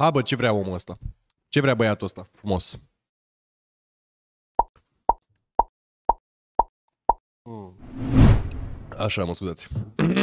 Ha, ah, bă, ce vrea omul ăsta? Ce vrea băiatul ăsta? Frumos. Așa, mă scuzați.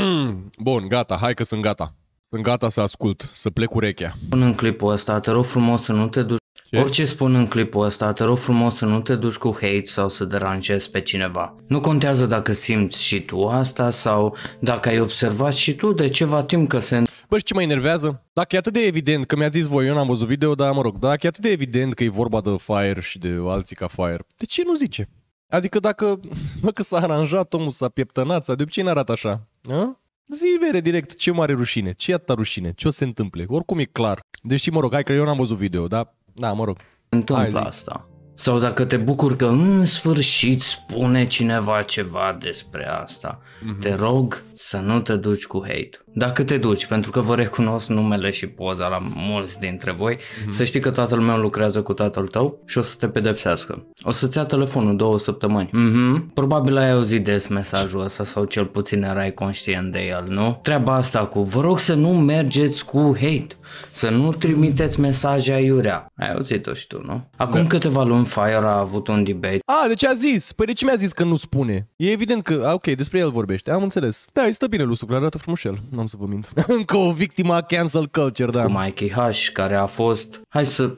Bun, gata, hai că sunt gata. Sunt gata să ascult, să plec urechea. Până în clipul ăsta, te rog frumos să nu te duci ce? Orice spun în clipul ăsta, te rog frumos să nu te duci cu hate sau să deranjezi pe cineva. Nu contează dacă simți și tu asta sau dacă ai observat și tu de ceva timp că se Bă, ce mă enervează? Dacă e atât de evident, că mi-a zis voi, eu n-am văzut video, dar mă rog, dacă e atât de evident că e vorba de Fire și de alții ca Fire, de ce nu zice? Adică dacă, mă, că s-a aranjat omul, s-a pieptănat, s-a de obicei n-arată așa. A? Zi vere direct, ce mare rușine, ce atâta rușine, ce o se întâmple. Oricum e clar. Deși, mă rog, hai că eu n-am văzut video, dar da, mă rog. Întâmplă asta. Sau dacă te bucur că în sfârșit spune cineva ceva despre asta, mm-hmm. te rog să nu te duci cu hate dacă te duci, pentru că vă recunosc numele și poza la mulți dintre voi, mm-hmm. să știi că tatăl meu lucrează cu tatăl tău și o să te pedepsească. O să-ți ia telefonul două săptămâni. Mm-hmm. Probabil ai auzit des mesajul ăsta sau cel puțin erai conștient de el, nu? Treaba asta cu vă rog să nu mergeți cu hate, să nu trimiteți mesaje aiurea. Ai auzit-o și tu, nu? Acum da. câteva luni Fire a avut un debate. A, ah, deci a zis. Păi de ce mi-a zis că nu spune? E evident că, ah, ok, despre el vorbește, am înțeles. Da, este stă bine lucrul, arată frumos Am n-am să vă mint. Încă o victimă a cancel culture, da. Cu Mikey H, care a fost... Hai să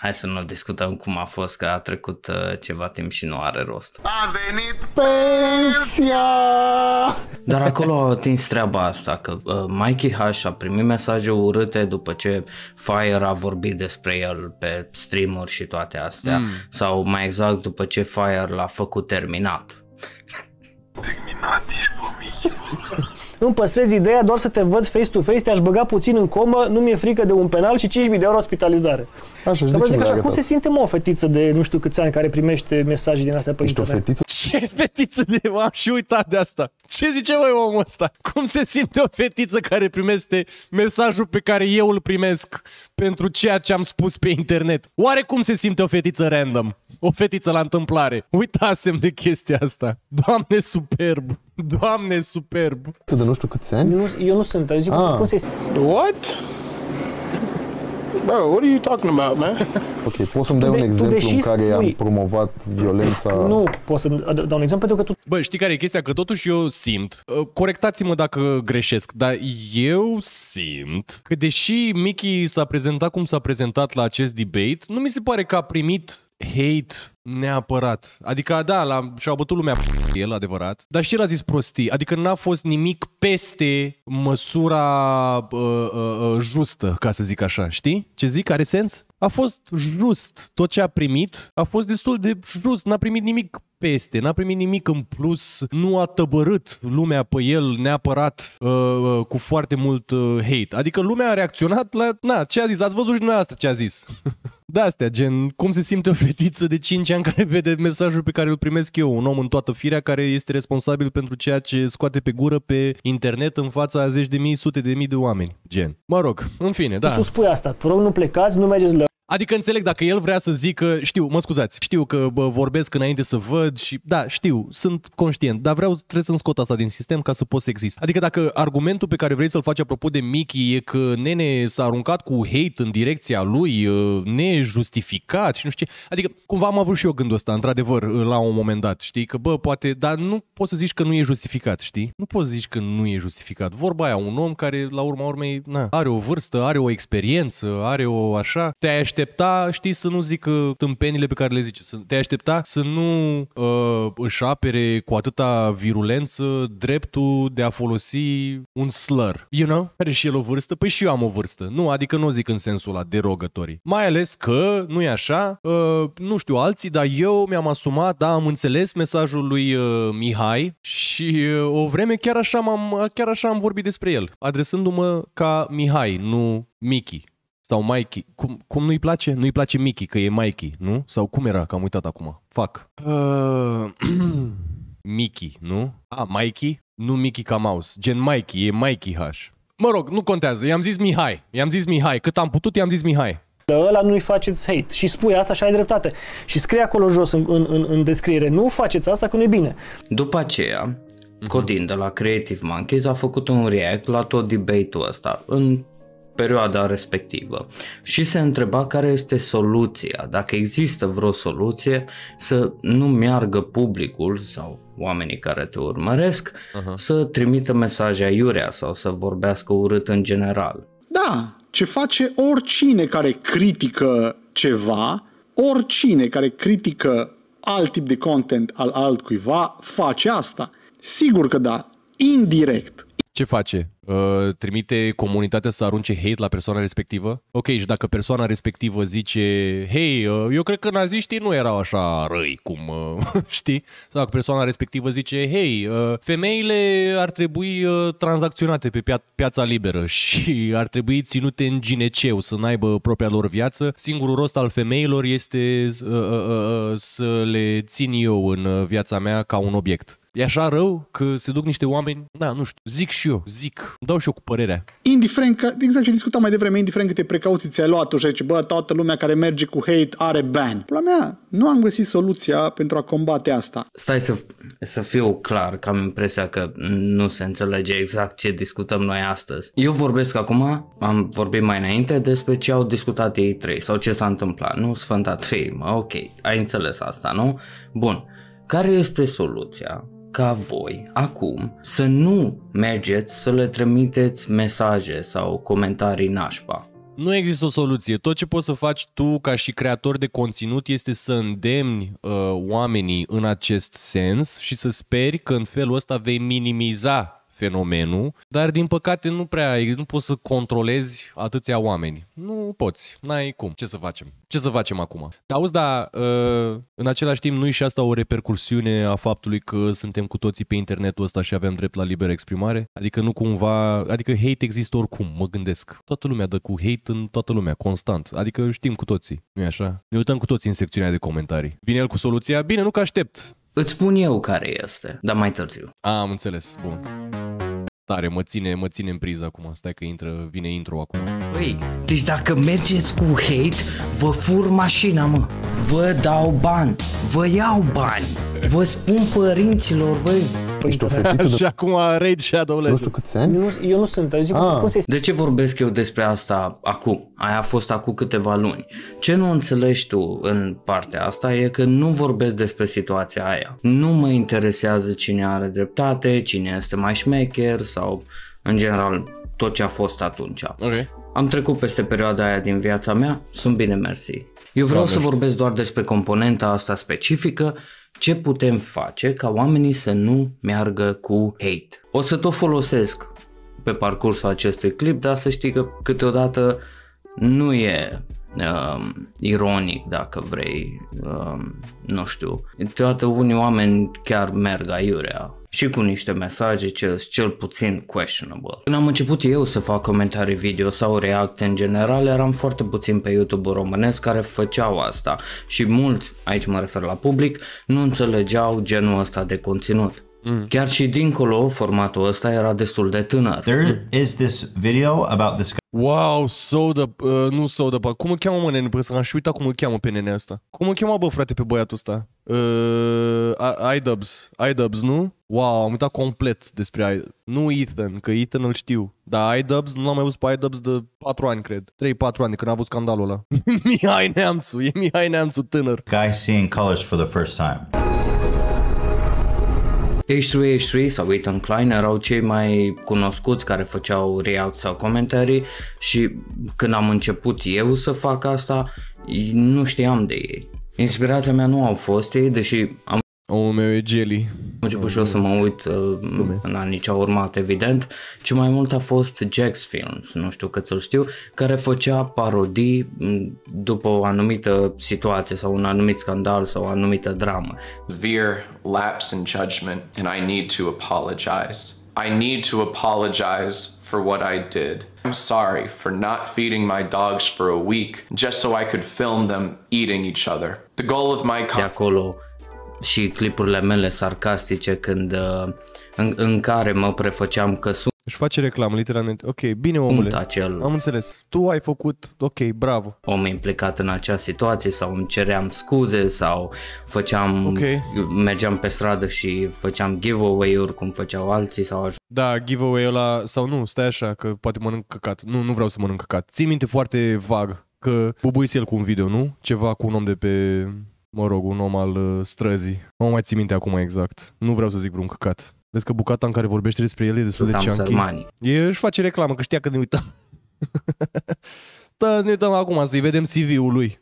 Hai să nu discutăm cum a fost, că a trecut uh, ceva timp și nu are rost. A venit pensia! Dar acolo a atins treaba asta, că uh, Mikey H a primit mesaje urâte după ce Fire a vorbit despre el pe streamuri și toate astea, mm. sau mai exact după ce Fire l-a făcut terminat. Terminat ești, pe îmi păstrez ideea doar să te văd face-to-face, te-aș băga puțin în comă, nu mi-e frică de un penal și 5.000 de euro ospitalizare. Așa, și ce așa, cum se simte mă o fetiță de nu știu câți ani care primește mesaje din astea pe Ești internet? O fetiță? Ce fetiță de... am și uitat de asta. Ce zice voi omul ăsta? Cum se simte o fetiță care primește mesajul pe care eu îl primesc pentru ceea ce am spus pe internet? Oare cum se simte o fetiță random? O fetiță la întâmplare. Uitasem de chestia asta. Doamne, superb! Doamne, superb! De nu știu câți ani? Nu, eu nu sunt, zic, ah. cum să-i... What? Bro, what are you talking about, man? Ok, poți să-mi dai de, un exemplu în care spui... am promovat violența? Nu, poți să dau da, un exemplu pentru că tu... Bă, știi care e chestia? Că totuși eu simt, ă, corectați-mă dacă greșesc, dar eu simt că deși Mickey s-a prezentat cum s-a prezentat la acest debate, nu mi se pare că a primit hate neapărat. Adică, da, la, și-au bătut lumea el, adevărat, dar și el a zis prostii. Adică n-a fost nimic peste măsura uh, uh, uh, justă, ca să zic așa, știi? Ce zic? Are sens? A fost just. Tot ce a primit a fost destul de just. N-a primit nimic peste, n-a primit nimic în plus, nu a tăbărât lumea pe el neapărat uh, uh cu foarte mult uh, hate. Adică lumea a reacționat la, na, ce a zis? Ați văzut și dumneavoastră ce a zis. de astea, gen cum se simte o fetiță de 5 ani care vede mesajul pe care îl primesc eu, un om în toată firea care este responsabil pentru ceea ce scoate pe gură pe internet în fața a zeci de mii, sute de mii de oameni, gen. Mă rog, în fine, da. Tu spui asta, vă rog nu plecați, nu mergeți la Adică înțeleg dacă el vrea să zică, știu, mă scuzați, știu că bă, vorbesc înainte să văd și da, știu, sunt conștient, dar vreau, trebuie să-mi scot asta din sistem ca să pot să exist. Adică dacă argumentul pe care vrei să-l faci apropo de Mickey e că Nene s-a aruncat cu hate în direcția lui, nejustificat și nu știu ce, adică cumva am avut și eu gândul ăsta, într-adevăr, la un moment dat, știi, că bă, poate, dar nu poți să zici că nu e justificat, știi? Nu poți să zici că nu e justificat. Vorba aia, un om care, la urma urmei, na, are o vârstă, are o experiență, are o așa, te aștepta, știi, să nu zic tâmpenile pe care le zice. te aștepta să nu uh, își apere cu atâta virulență dreptul de a folosi un slur. You know? Are și el o vârstă? Păi și eu am o vârstă. Nu, adică nu o zic în sensul la derogătorii. Mai ales că, nu e așa, uh, nu știu alții, dar eu mi-am asumat, da, am înțeles mesajul lui uh, Mihai și uh, o vreme chiar așa, m-am, chiar așa am vorbit despre el, adresându-mă ca Mihai, nu Mickey. Sau Mikey. Cum, cum nu-i place? Nu-i place Mickey, că e Mikey, nu? Sau cum era? Că am uitat acum. Fac. Uh, Mickey, nu? A, Mikey? Nu Mickey ca mouse. Gen Mikey, e Mikey H. Mă rog, nu contează. I-am zis Mihai. I-am zis Mihai. Cât am putut, i-am zis Mihai ăla nu-i faceți hate. Și spui asta și ai dreptate. Și scrie acolo jos în, în, în descriere, nu faceți asta că nu e bine. După aceea, mhm. Codin de la Creative Monkeys a făcut un react la tot debate-ul ăsta, în perioada respectivă și se întreba care este soluția, dacă există vreo soluție să nu meargă publicul sau oamenii care te urmăresc uh-huh. să trimită mesaje aiurea sau să vorbească urât în general. Da, ce face oricine care critică ceva, oricine care critică alt tip de content al altcuiva face asta. Sigur că da, indirect. Ce face? Uh, trimite comunitatea să arunce hate la persoana respectivă. Ok, și dacă persoana respectivă zice, hei, uh, eu cred că naziștii nu erau așa răi cum, uh, știi? Sau dacă persoana respectivă zice, hei, uh, femeile ar trebui uh, tranzacționate pe pia- piața liberă și ar trebui ținute în gineceu să n-aibă propria lor viață. Singurul rost al femeilor este să le țin eu în viața mea ca un obiect. E așa rău că se duc niște oameni, da, nu știu, zic și eu, zic, dau și eu cu părerea. Indiferent că, exact ce discutam mai devreme, indiferent câte precauții ți-ai luat, tu și zici, bă, toată lumea care merge cu hate are ban. La mea, nu am găsit soluția pentru a combate asta. Stai să, să fiu clar, că am impresia că nu se înțelege exact ce discutăm noi astăzi. Eu vorbesc acum, am vorbit mai înainte despre ce au discutat ei trei sau ce s-a întâmplat. Nu Sfânta trei, ok, ai înțeles asta, nu? Bun. Care este soluția? ca voi, acum, să nu mergeți să le trimiteți mesaje sau comentarii nașpa. Nu există o soluție. Tot ce poți să faci tu ca și creator de conținut este să îndemni uh, oamenii în acest sens și să speri că în felul ăsta vei minimiza fenomenul, dar din păcate nu prea, nu poți să controlezi atâția oameni. Nu poți, n-ai cum. Ce să facem? Ce să facem acum? Te auzi, dar uh, în același timp nu e și asta o repercursiune a faptului că suntem cu toții pe internetul ăsta și avem drept la liberă exprimare? Adică nu cumva, adică hate există oricum, mă gândesc. Toată lumea dă cu hate în toată lumea, constant. Adică știm cu toții, nu-i așa? Ne uităm cu toții în secțiunea de comentarii. Vine el cu soluția? Bine, nu că aștept. Îți spun eu care este, dar mai târziu. am înțeles, bun. Tare, mă ține, mă ține în priză acum. Stai că intră, vine intro acum. Păi, deci dacă mergeți cu hate, vă fur mașina, mă. Vă dau bani, vă iau bani, vă spun părinților, băi. Păi, Și acum Raid Shadow Legends. Nu știu câți ani? Eu, eu nu sunt, zic, ah. cum se... De ce vorbesc eu despre asta acum? Aia a fost acum câteva luni. Ce nu înțelegi tu în partea asta e că nu vorbesc despre situația aia. Nu mă interesează cine are dreptate, cine este mai șmecher sau, în general, tot ce a fost atunci. Okay. Am trecut peste perioada aia din viața mea, sunt bine mersi. Eu vreau Doamnești. să vorbesc doar despre componenta asta specifică, ce putem face ca oamenii să nu meargă cu hate. O să tot folosesc pe parcursul acestui clip, dar să știi că câteodată nu e um, ironic dacă vrei, um, nu știu, toată unii oameni chiar merg aiurea și cu niște mesaje ce cel puțin questionable. Când am început eu să fac comentarii video sau react în general, eram foarte puțin pe YouTube românesc care făceau asta și mulți, aici mă refer la public, nu înțelegeau genul ăsta de conținut. Mm. Chiar și dincolo, formatul ăsta era destul de tânăr. There mm. is this video about this guy. Wow, the, uh, nu the, bă. Cum îl cheamă, mă, nene? Păi aș uita cum îl cheamă pe nenea asta. Cum îl cheamă, bă, frate, pe băiatul ăsta? Uh, idubs, iDubbbz, nu? Wow, am uitat complet despre I... Nu Ethan, că Ethan îl știu. Dar idubs, nu l-am mai văzut pe idubs de 4 ani, cred. 3-4 ani, când a avut scandalul ăla. Mihai Neamțu, e Mihai Neamțu tânăr. Guy seeing colors for the first time. H3H3 sau Ethan Klein erau cei mai cunoscuți care făceau react sau comentarii și când am început eu să fac asta, nu știam de ei. Inspirația mea nu au fost ei, deși am Omul meu e Jelly. Am început și eu să mă uit uh, în anii ce au urmat, evident, ci mai mult a fost Jax Films, nu știu cât să-l știu, care făcea parodii după o anumită situație sau un anumit scandal sau o anumită dramă. Veer lapse in judgment and I need to apologize. I need to apologize for what I did. I'm sorry for not feeding my dogs for a week just so I could film them eating each other. The goal of my... De acolo și clipurile mele sarcastice când uh, în, în care mă prefăceam că sunt își face reclamă, literalmente. Ok, bine omule, acel... am înțeles. Tu ai făcut, ok, bravo. Om implicat în acea situație sau îmi ceream scuze sau făceam, okay. mergeam pe stradă și făceam giveaway-uri cum făceau alții sau așa. Da, giveaway-ul ăla sau nu, stai așa că poate mănânc căcat. Nu, nu vreau să mănânc căcat. Ții minte foarte vag că bubuise el cu un video, nu? Ceva cu un om de pe mă rog, un om al uh, străzii. Nu mai țin minte acum exact. Nu vreau să zic vreun căcat. Vezi că bucata în care vorbește despre el e destul Sutam de chunky. E își face reclamă, că știa că ne uităm. da, ne uităm acum să-i vedem CV-ul lui.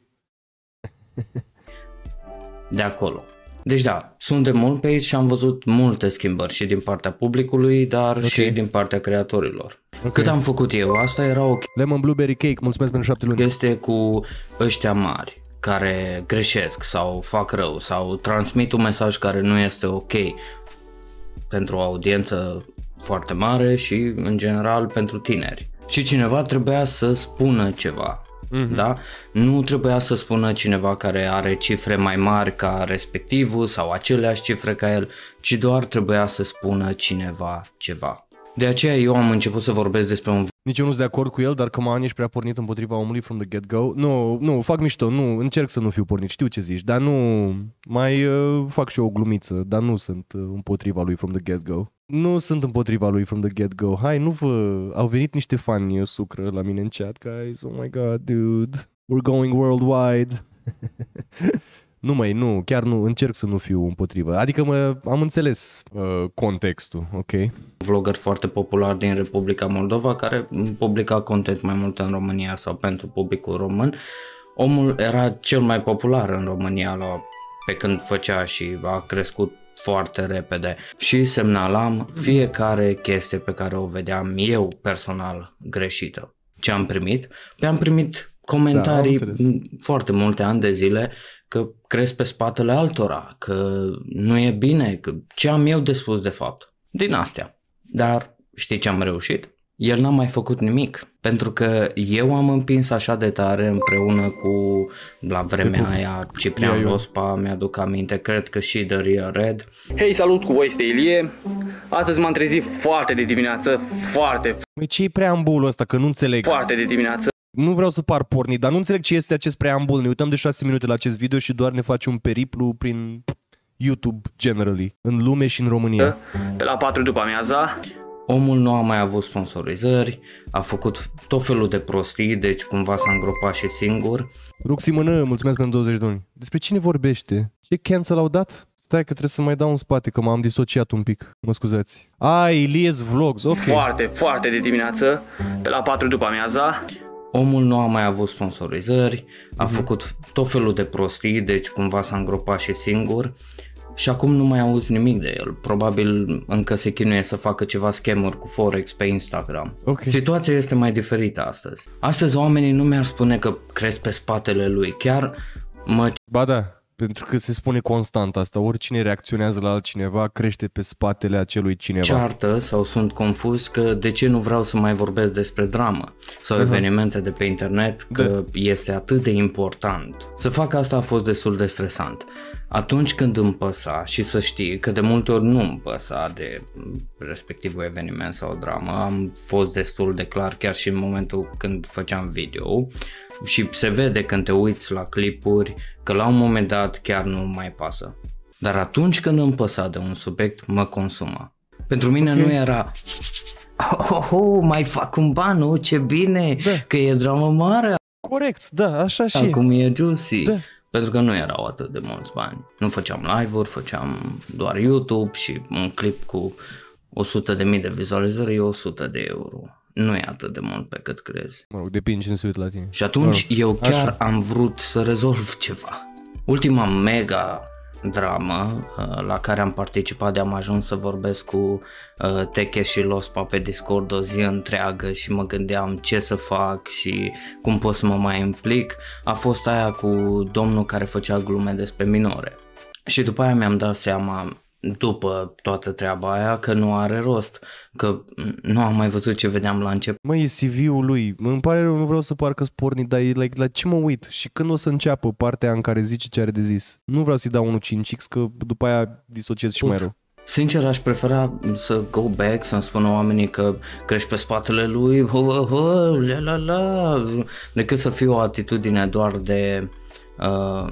de acolo. Deci da, suntem mult pe aici și am văzut multe schimbări și din partea publicului, dar okay. și din partea creatorilor. Okay. Cât am făcut eu, asta era o Lemon Blueberry Cake, mulțumesc pentru șapte luni. Este cu ăștia mari care greșesc sau fac rău sau transmit un mesaj care nu este ok pentru o audiență foarte mare și în general pentru tineri. Și cineva trebuia să spună ceva, mm-hmm. da? Nu trebuia să spună cineva care are cifre mai mari ca respectivul sau aceleași cifre ca el, ci doar trebuia să spună cineva ceva. De aceea eu am început să vorbesc despre un... Nici eu nu sunt de acord cu el, dar că on, ești prea pornit împotriva omului from the get-go. Nu, nu, fac mișto, nu, încerc să nu fiu pornit, știu ce zici, dar nu, mai uh, fac și eu o glumiță, dar nu sunt uh, împotriva lui from the get-go. Nu sunt împotriva lui from the get-go. Hai, nu vă... Au venit niște fani uh, sucră la mine în chat, guys. Oh my god, dude. We're going worldwide. Nu mai, nu, chiar nu, încerc să nu fiu împotrivă. Adică mă, am înțeles uh, contextul, ok? Vlogger foarte popular din Republica Moldova care publica content mai mult în România sau pentru publicul român. Omul era cel mai popular în România la, pe când făcea și a crescut foarte repede și semnalam fiecare chestie pe care o vedeam eu personal greșită. Ce am primit? Păi am primit da, comentarii da, foarte multe ani de zile că crezi pe spatele altora, că nu e bine, că ce am eu de spus de fapt. Din astea. Dar știi ce am reușit? El n-a mai făcut nimic, pentru că eu am împins așa de tare împreună cu, la vremea pup. aia, Ciprian Rospa, mi-aduc aminte, cred că și Daria Red. Hei, salut, cu voi este Ilie. Astăzi m-am trezit foarte de dimineață, foarte... Măi, ce-i preambulul ăsta, că nu înțeleg? Foarte de dimineață nu vreau să par porni, dar nu înțeleg ce este acest preambul. Ne uităm de 6 minute la acest video și doar ne face un periplu prin YouTube generally, în lume și în România. Pe la 4 după amiaza, omul nu a mai avut sponsorizări, a făcut tot felul de prostii, deci cumva s-a îngropat și singur. Ruxi mână, mulțumesc pentru 20 de ani. Despre cine vorbește? Ce cancel au dat? Stai că trebuie să mai dau în spate, că m-am disociat un pic. Mă scuzați. Ai, Ilies Vlogs, ok. Foarte, foarte de dimineață, pe la 4 după amiaza, omul nu a mai avut sponsorizări, a mm făcut tot felul de prostii, deci cumva s-a îngropat și singur și acum nu mai auzi nimic de el. Probabil încă se chinuie să facă ceva schemuri cu Forex pe Instagram. Okay. Situația este mai diferită astăzi. Astăzi oamenii nu mi-ar spune că cresc pe spatele lui, chiar mă... Ba da. Pentru că se spune constant asta, oricine reacționează la altcineva crește pe spatele acelui cineva. Ceartă sau sunt confuz că de ce nu vreau să mai vorbesc despre dramă sau uh-huh. evenimente de pe internet, că da. este atât de important. Să fac asta a fost destul de stresant. Atunci când îmi păsa și să știi că de multe ori nu îmi păsa de respectivul eveniment sau dramă, am fost destul de clar chiar și în momentul când făceam video, și se vede când te uiți la clipuri că la un moment dat chiar nu mai pasă. Dar atunci când îmi păsa de un subiect, mă consuma. Pentru mine okay. nu era oh, oh, oh, mai fac un ban, oh, ce bine, da. că e dramă mare. Corect, da, așa și Acum e juicy. Da. Pentru că nu erau atât de mulți bani. Nu făceam live-uri, făceam doar YouTube și un clip cu 100.000 de, de vizualizări e 100 de euro nu e atât de mult pe cât crezi. Mă rog, depinde ce se uită la tine. Și atunci mă rog, eu chiar așa. am vrut să rezolv ceva. Ultima mega dramă uh, la care am participat de am ajuns să vorbesc cu uh, Teche și Lospa pe Discord o zi întreagă și mă gândeam ce să fac și cum pot să mă mai implic a fost aia cu domnul care făcea glume despre minore. Și după aia mi-am dat seama după toată treaba aia că nu are rost, că nu am mai văzut ce vedeam la început. Măi, e CV-ul lui, îmi pare rău, nu vreau să parcă sporni, dar e like, la ce mă uit și când o să înceapă partea în care zice ce are de zis? Nu vreau să-i dau 5 x că după aia disociez și Put. mai rău. Sincer, aș prefera să go back, să-mi spună oamenii că crești pe spatele lui, ho, ho, ho, la, la, la, decât să fie o atitudine doar de Uh,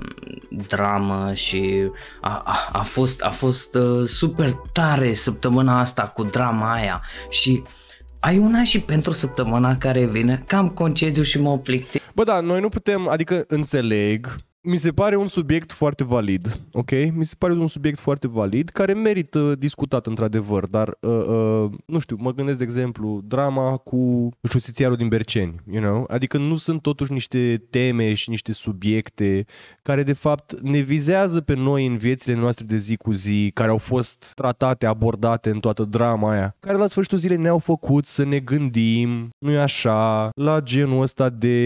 dramă și a, a, a fost, a fost uh, super tare săptămâna asta cu drama aia și ai una și pentru săptămâna care vine, cam concediu și mă plictis. Bă, da, noi nu putem, adică înțeleg mi se pare un subiect foarte valid, ok? Mi se pare un subiect foarte valid care merită discutat într-adevăr, dar, uh, uh, nu știu, mă gândesc, de exemplu, drama cu justițiarul din Berceni, you know? Adică nu sunt totuși niște teme și niște subiecte care, de fapt, ne vizează pe noi în viețile noastre de zi cu zi, care au fost tratate, abordate în toată drama aia, care la sfârșitul zilei ne-au făcut să ne gândim, nu-i așa, la genul ăsta de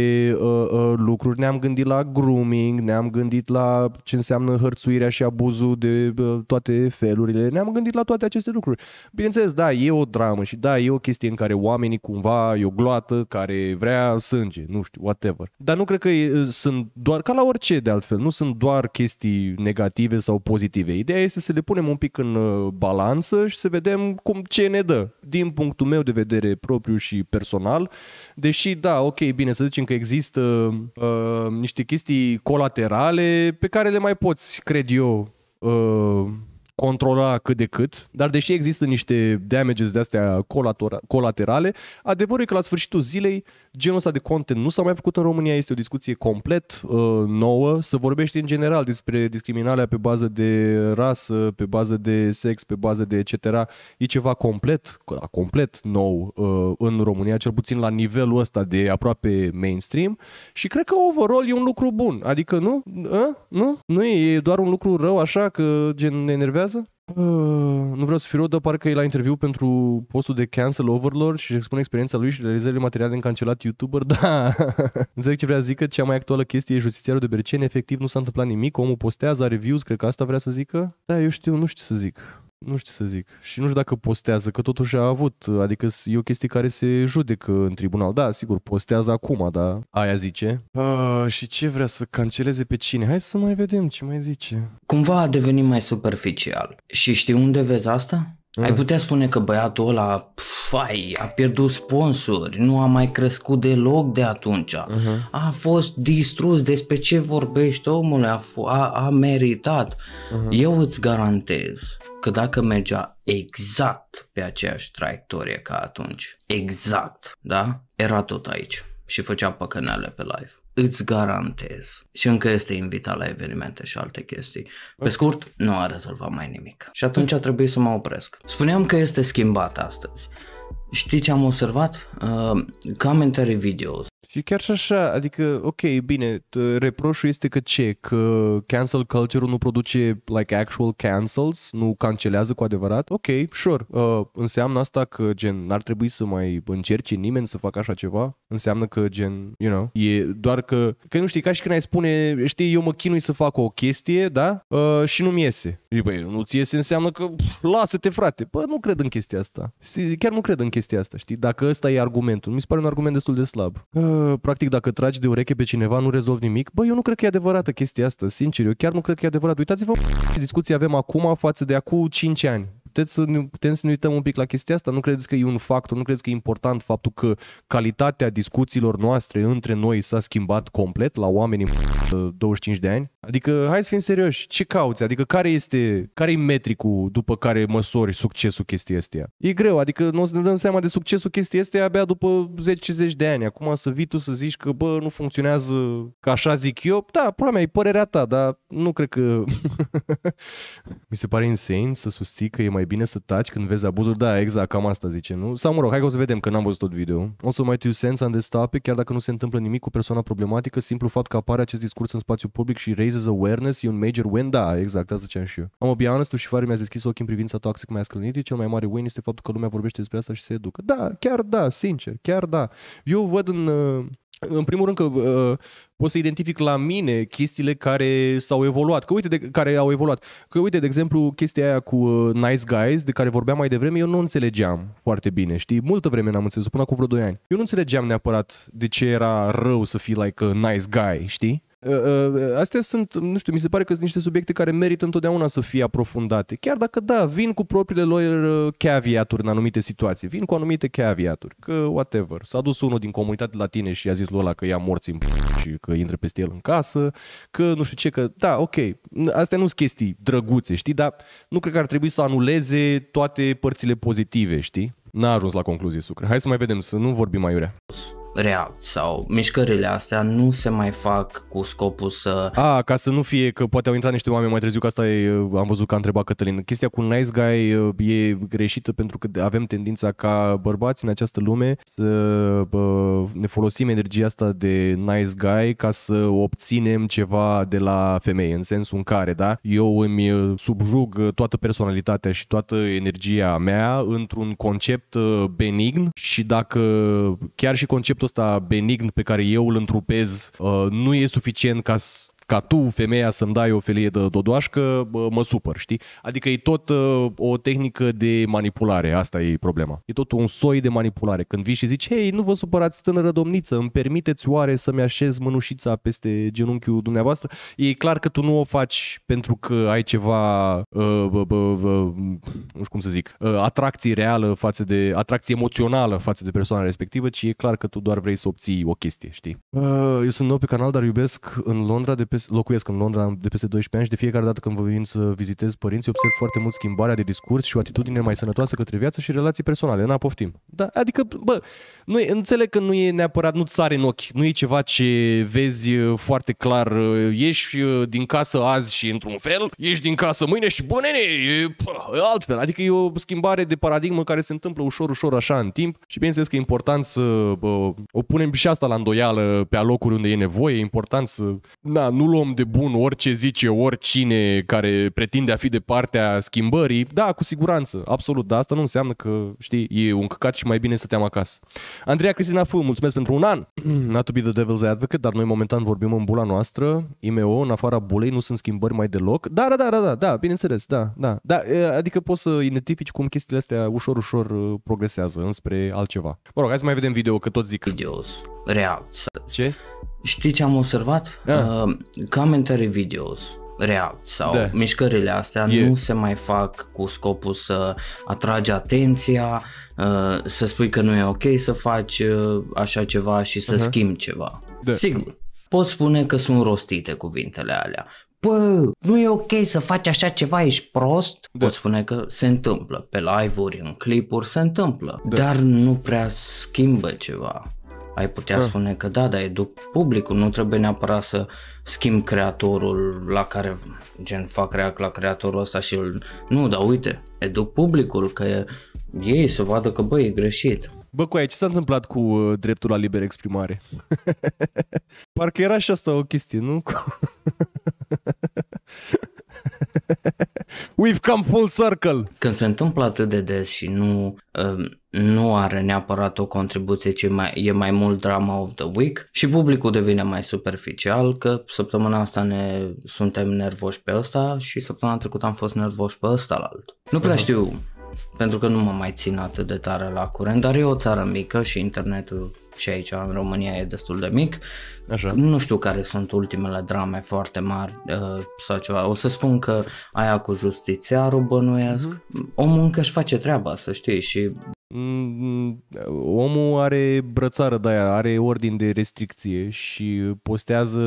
uh, uh, lucruri, ne-am gândit la grooming, ne-am gândit la ce înseamnă hărțuirea și abuzul de toate felurile, ne-am gândit la toate aceste lucruri. Bineînțeles, da, e o dramă și da, e o chestie în care oamenii cumva e o gloată care vrea sânge, nu știu, whatever. Dar nu cred că e, sunt doar, ca la orice de altfel, nu sunt doar chestii negative sau pozitive. Ideea este să le punem un pic în uh, balanță și să vedem cum ce ne dă. Din punctul meu de vedere propriu și personal, deși da, ok, bine, să zicem că există uh, niște chestii colaterale laterale pe care le mai poți, cred eu, uh, controla cât de cât, dar deși există niște damages de-astea colaterale, adevărul e că la sfârșitul zilei genul ăsta de content nu s-a mai făcut în România, este o discuție complet uh, nouă, să vorbește în general despre discriminarea pe bază de rasă, pe bază de sex, pe bază de etc. E ceva complet, da, complet nou uh, în România, cel puțin la nivelul ăsta de aproape mainstream și cred că overall e un lucru bun, adică nu? A? Nu? Nu e, e doar un lucru rău așa că gen ne enervează contează? Uh, hm, nu vreau să fiu rău, dar parcă e la interviu pentru postul de Cancel Overlord și își expune experiența lui și realizările materiale în cancelat YouTuber, da. Înțeleg ce vrea să zică, cea mai actuală chestie e justițiarul de Berceni, efectiv nu s-a întâmplat nimic, omul postează, are views, cred că asta vrea să zică. Da, eu știu, nu știu ce să zic nu știu să zic, și nu știu dacă postează, că totuși a avut, adică e o chestie care se judecă în tribunal. Da, sigur, postează acum, dar aia zice. A, ah, și ce vrea să canceleze pe cine? Hai să mai vedem ce mai zice. Cumva a devenit mai superficial. Și știi unde vezi asta? Mm. Ai putea spune că băiatul ăla, fai, a pierdut sponsori, nu a mai crescut deloc de atunci, uh-huh. a fost distrus, despre ce vorbești omule, a, a, a meritat. Uh-huh. Eu îți garantez că dacă mergea exact pe aceeași traiectorie ca atunci, exact, da? Era tot aici și făcea păcănele pe live îți garantez. Și încă este invitat la evenimente și alte chestii. Pe scurt, nu a rezolvat mai nimic. Și atunci a trebuit să mă opresc. Spuneam că este schimbat astăzi. Știi ce am observat? Uh, commentary videos. Și chiar și așa, adică, ok, bine, reproșul este că ce? Că cancel culture nu produce, like, actual cancels, nu cancelează cu adevărat? Ok, sure, uh, înseamnă asta că, gen, n-ar trebui să mai încerce nimeni să facă așa ceva? Înseamnă că, gen, you know, e doar că, că nu știi, ca și când ai spune, știi, eu mă chinui să fac o chestie, da? Uh, și nu-mi iese. Și, băi, nu-ți iese înseamnă că, pf, lasă-te, frate, bă, nu cred în chestia asta. Chiar nu cred în chestia chestia asta, știi? Dacă ăsta e argumentul, mi se pare un argument destul de slab. Uh, practic, dacă tragi de ureche pe cineva, nu rezolvi nimic. Bă, eu nu cred că e adevărată chestia asta, sincer, eu chiar nu cred că e adevărat. Uitați-vă ce discuții avem acum față de acum 5 ani puteți să ne, putem să ne uităm un pic la chestia asta? Nu credeți că e un factor, nu credeți că e important faptul că calitatea discuțiilor noastre între noi s-a schimbat complet la oameni în 25 de ani? Adică, hai să fim serioși, ce cauți? Adică, care este, care e metricul după care măsori succesul chestii astea? E greu, adică nu o să ne dăm seama de succesul chestii astea abia după 10-50 de ani. Acum să vii tu să zici că, bă, nu funcționează ca așa zic eu, da, problema e părerea ta, dar nu cred că... Mi se pare insane să susții că e mai bine să taci când vezi abuzuri? Da, exact, cam asta zice, nu? Sau mă rog, hai că o să vedem, că n-am văzut tot video. să mai two cents on this topic, chiar dacă nu se întâmplă nimic cu persoana problematică, simplu fapt că apare acest discurs în spațiu public și raises awareness e un major win. Da, exact, asta ziceam și eu. Am be honest, și fare mi-a deschis ochii în privința toxic mai masculinity, cel mai mare win este faptul că lumea vorbește despre asta și se educă. Da, chiar da, sincer, chiar da. Eu văd în, uh, în primul rând că uh, pot să identific la mine chestiile care s-au evoluat, că uite de, care au evoluat. Că uite, de exemplu, chestia aia cu uh, Nice Guys, de care vorbeam mai devreme, eu nu înțelegeam foarte bine, știi? Multă vreme n-am înțeles, până cu vreo 2 ani. Eu nu înțelegeam neapărat de ce era rău să fii like a nice guy, știi? Ă, ă, ă, astea sunt, nu știu, mi se pare că sunt niște subiecte care merită întotdeauna să fie aprofundate. Chiar dacă, da, vin cu propriile lor caveaturi în anumite situații, vin cu anumite caveaturi, că whatever. S-a dus unul din comunitate la tine și a zis lui ăla că ia morți în și că intre peste el în casă, că nu știu ce, că da, ok, astea nu sunt chestii drăguțe, știi, dar nu cred că ar trebui să anuleze toate părțile pozitive, știi? N-a ajuns la concluzie, Sucre. Hai să mai vedem, să nu vorbim mai urea. React sau mișcările astea nu se mai fac cu scopul să... A, ca să nu fie că poate au intrat niște oameni mai târziu, că asta e, am văzut că a întrebat Cătălin. Chestia cu nice guy e greșită pentru că avem tendința ca bărbați în această lume să bă, ne folosim energia asta de nice guy ca să obținem ceva de la femei, în sensul în care, da, eu îmi subjug toată personalitatea și toată energia mea într-un concept benign și dacă chiar și conceptul ăsta benign pe care eu îl întrupez uh, nu e suficient ca să ca tu, femeia, să-mi dai o felie de dodoașcă, mă supăr, știi? Adică e tot uh, o tehnică de manipulare, asta e problema. E tot un soi de manipulare. Când vii și zici, hei, nu vă supărați, tânără domniță, îmi permiteți oare să-mi așez mânușița peste genunchiul dumneavoastră? E clar că tu nu o faci pentru că ai ceva, uh, bă, bă, bă, nu știu cum să zic, uh, atracție reală față de, atracție emoțională față de persoana respectivă, ci e clar că tu doar vrei să obții o chestie, știi? Uh, eu sunt nou pe canal, dar iubesc în Londra de pe locuiesc în Londra de peste 12 ani și de fiecare dată când vă vin să vizitez părinții, observ foarte mult schimbarea de discurs și o atitudine mai sănătoasă către viață și relații personale. N-a poftim. Da, adică, bă, nu e, înțeleg că nu e neapărat, nu țare în ochi, nu e ceva ce vezi uh, foarte clar. Uh, Ești uh, din casă azi și într-un fel, Ești din casă mâine și bune, e altfel. Adică e o schimbare de paradigmă care se întâmplă ușor, ușor așa în timp și bineînțeles că e important să bă, o punem și asta la îndoială pe alocuri unde e nevoie, e important să na, nu luăm de bun orice zice oricine care pretinde a fi de partea schimbării, da, cu siguranță, absolut, dar asta nu înseamnă că, știi, e un căcat și mai bine să am acasă. Andreea Cristina Fu, mulțumesc pentru un an! Mm, not to be the devil's advocate, dar noi momentan vorbim în bula noastră, IMO, în afara bulei, nu sunt schimbări mai deloc. Da, da, da, da, da, da bineînțeles, da, da, da, adică poți să identifici cum chestiile astea ușor, ușor uh, progresează înspre altceva. Mă rog, hai să mai vedem video, că tot zic. Videos, real. Ce? Știi ce am observat? Da. Uh, commentary videos react sau da. mișcările astea yeah. nu se mai fac cu scopul să atragi atenția, uh, să spui că nu e ok să faci uh, așa ceva și să uh-huh. schimbi ceva. Da. Sigur, pot spune că sunt rostite cuvintele alea. Pă, nu e ok să faci așa ceva, ești prost? Da. Pot spune că se întâmplă, pe live-uri, în clipuri, se întâmplă, da. dar nu prea schimbă ceva ai putea da. spune că da, dar educ publicul, nu trebuie neapărat să schimb creatorul la care, gen, fac react la creatorul ăsta și îl... Nu, dar uite, educ publicul, că ei să vadă că, băi, e greșit. Bă, cu aia, ce s-a întâmplat cu uh, dreptul la liberă exprimare? Parcă era și asta o chestie, nu? We've come full circle. Când se întâmplă atât de des și nu, um, nu are neapărat o contribuție, ci mai, e mai mult drama of the week și publicul devine mai superficial, că săptămâna asta ne suntem nervoși pe ăsta și săptămâna trecută am fost nervoși pe ăsta la altul. Nu prea mhm. știu pentru că nu mă mai țin atât de tare la curent, dar e o țară mică și internetul și aici în România e destul de mic. Așa. Nu știu care sunt ultimele drame foarte mari uh, sau ceva. O să spun că aia cu justițiarul bănuiesc. Mm-hmm. Omul încă își face treaba, să știi, și mm, mm, omul are brățară de aia, are ordin de restricție și postează,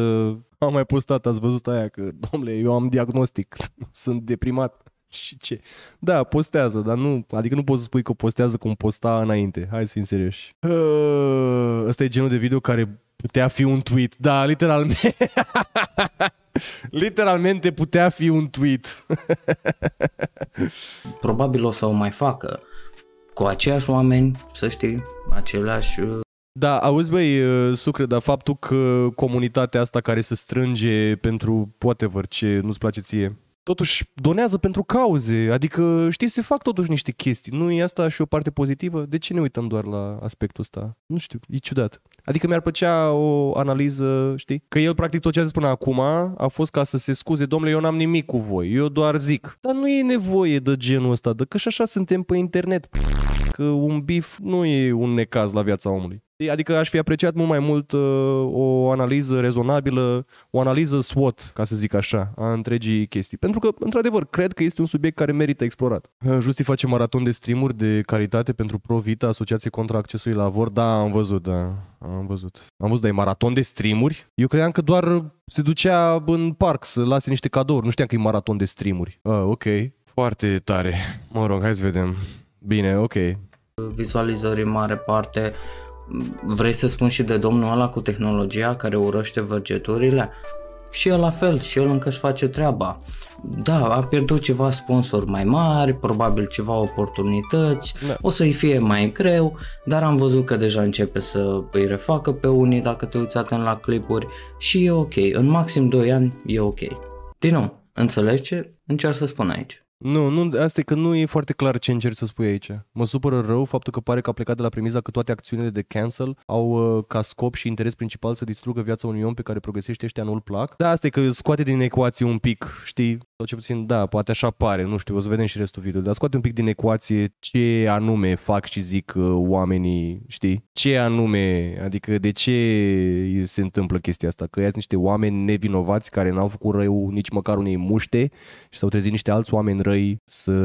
am mai postat, ați văzut aia că, domnule, eu am diagnostic, sunt deprimat. și ce? Da, postează, dar nu, adică nu poți să spui că postează cum posta înainte. Hai să fim serioși. Ăsta e genul de video care putea fi un tweet. Da, literalmente. literalmente putea fi un tweet. Probabil o să o mai facă cu aceiași oameni, să știi, același... Uh, da, auzi băi, uh, Sucre, dar faptul că comunitatea asta care se strânge pentru poate ce nu-ți place ție, totuși donează pentru cauze, adică știi, se fac totuși niște chestii. Nu e asta și o parte pozitivă? De ce ne uităm doar la aspectul ăsta? Nu știu, e ciudat. Adică mi-ar plăcea o analiză, știi? Că el practic tot ce a zis până acum a fost ca să se scuze, domnule, eu n-am nimic cu voi, eu doar zic. Dar nu e nevoie de genul ăsta, de că și așa suntem pe internet. Că un bif nu e un necaz la viața omului. Adică aș fi apreciat mult mai mult uh, o analiză rezonabilă, o analiză SWOT, ca să zic așa, a întregii chestii. Pentru că, într-adevăr, cred că este un subiect care merită explorat. Uh, Justi face maraton de streamuri de caritate pentru Pro Vita, asociație contra accesului la vor. Da, am văzut, da, am văzut. Am văzut, dar e maraton de streamuri? Eu credeam că doar se ducea în parc să lase niște cadouri. Nu știam că e maraton de streamuri. Ah, ok. Foarte tare. Mă rog, hai să vedem. Bine, ok. Vizualizări în mare parte Vrei să spun și de domnul ăla cu tehnologia care urăște vărgeturile? Și el la fel, și el încă își face treaba. Da, a pierdut ceva sponsori mai mari, probabil ceva oportunități, da. o să-i fie mai greu, dar am văzut că deja începe să îi refacă pe unii dacă te uiți atent la clipuri și e ok, în maxim 2 ani e ok. Din nou, înțelegi ce încerc să spun aici? Nu, nu, asta e că nu e foarte clar ce încerci să spui aici. Mă supără rău faptul că pare că a plecat de la premiza că toate acțiunile de cancel au uh, ca scop și interes principal să distrugă viața unui om pe care progresește ăștia nu-l plac. Da, asta e că scoate din ecuație un pic, știi, sau ce puțin, da, poate așa pare, nu știu, o să vedem și restul videoului, dar scoate un pic din ecuație ce anume fac și zic uh, oamenii, știi? Ce anume, adică de ce se întâmplă chestia asta? Că ești niște oameni nevinovați care n-au făcut rău nici măcar unei muște și s-au trezit niște alți oameni răi să...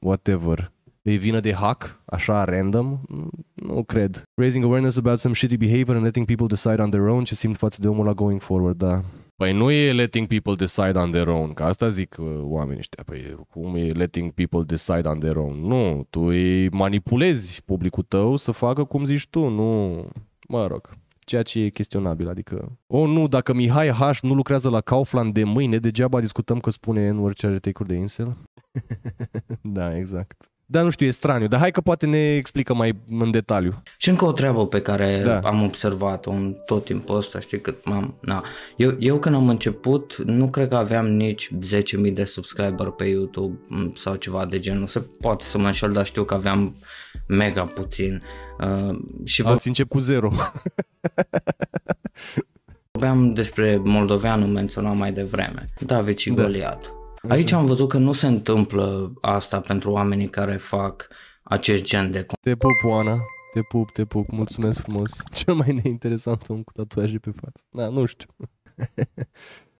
whatever îi vină de hack, așa, random, mm, nu cred. Raising awareness about some shitty behavior and letting people decide on their own ce simt față de omul la going forward, da. Păi nu e letting people decide on their own, că asta zic uh, oamenii ăștia. Păi cum e letting people decide on their own? Nu, tu îi manipulezi publicul tău să facă cum zici tu, nu... Mă rog, ceea ce e chestionabil, adică... O, oh, nu, dacă Mihai H. nu lucrează la Kaufland de mâine, degeaba discutăm că spune în orice are take de insel. da, exact. Dar nu știu, e straniu. Dar hai că poate ne explică mai în detaliu. Și încă o treabă pe care da. am observat-o în tot timpul ăsta, știi, cât m-am... Na. Eu, eu când am început, nu cred că aveam nici 10.000 de subscriber pe YouTube mm, sau ceva de genul. Se poate să mă înșel, dar știu că aveam mega puțin. Uh, și vă... Ați încep cu zero. Vorbeam despre moldoveanul menționat mai devreme. David și da. Goliat. Aici am văzut că nu se întâmplă asta pentru oamenii care fac acest gen de... Te pup, Oana. Te pup, te pup. Mulțumesc frumos. Cel mai neinteresant om cu tatuaje pe față. Da, nu știu.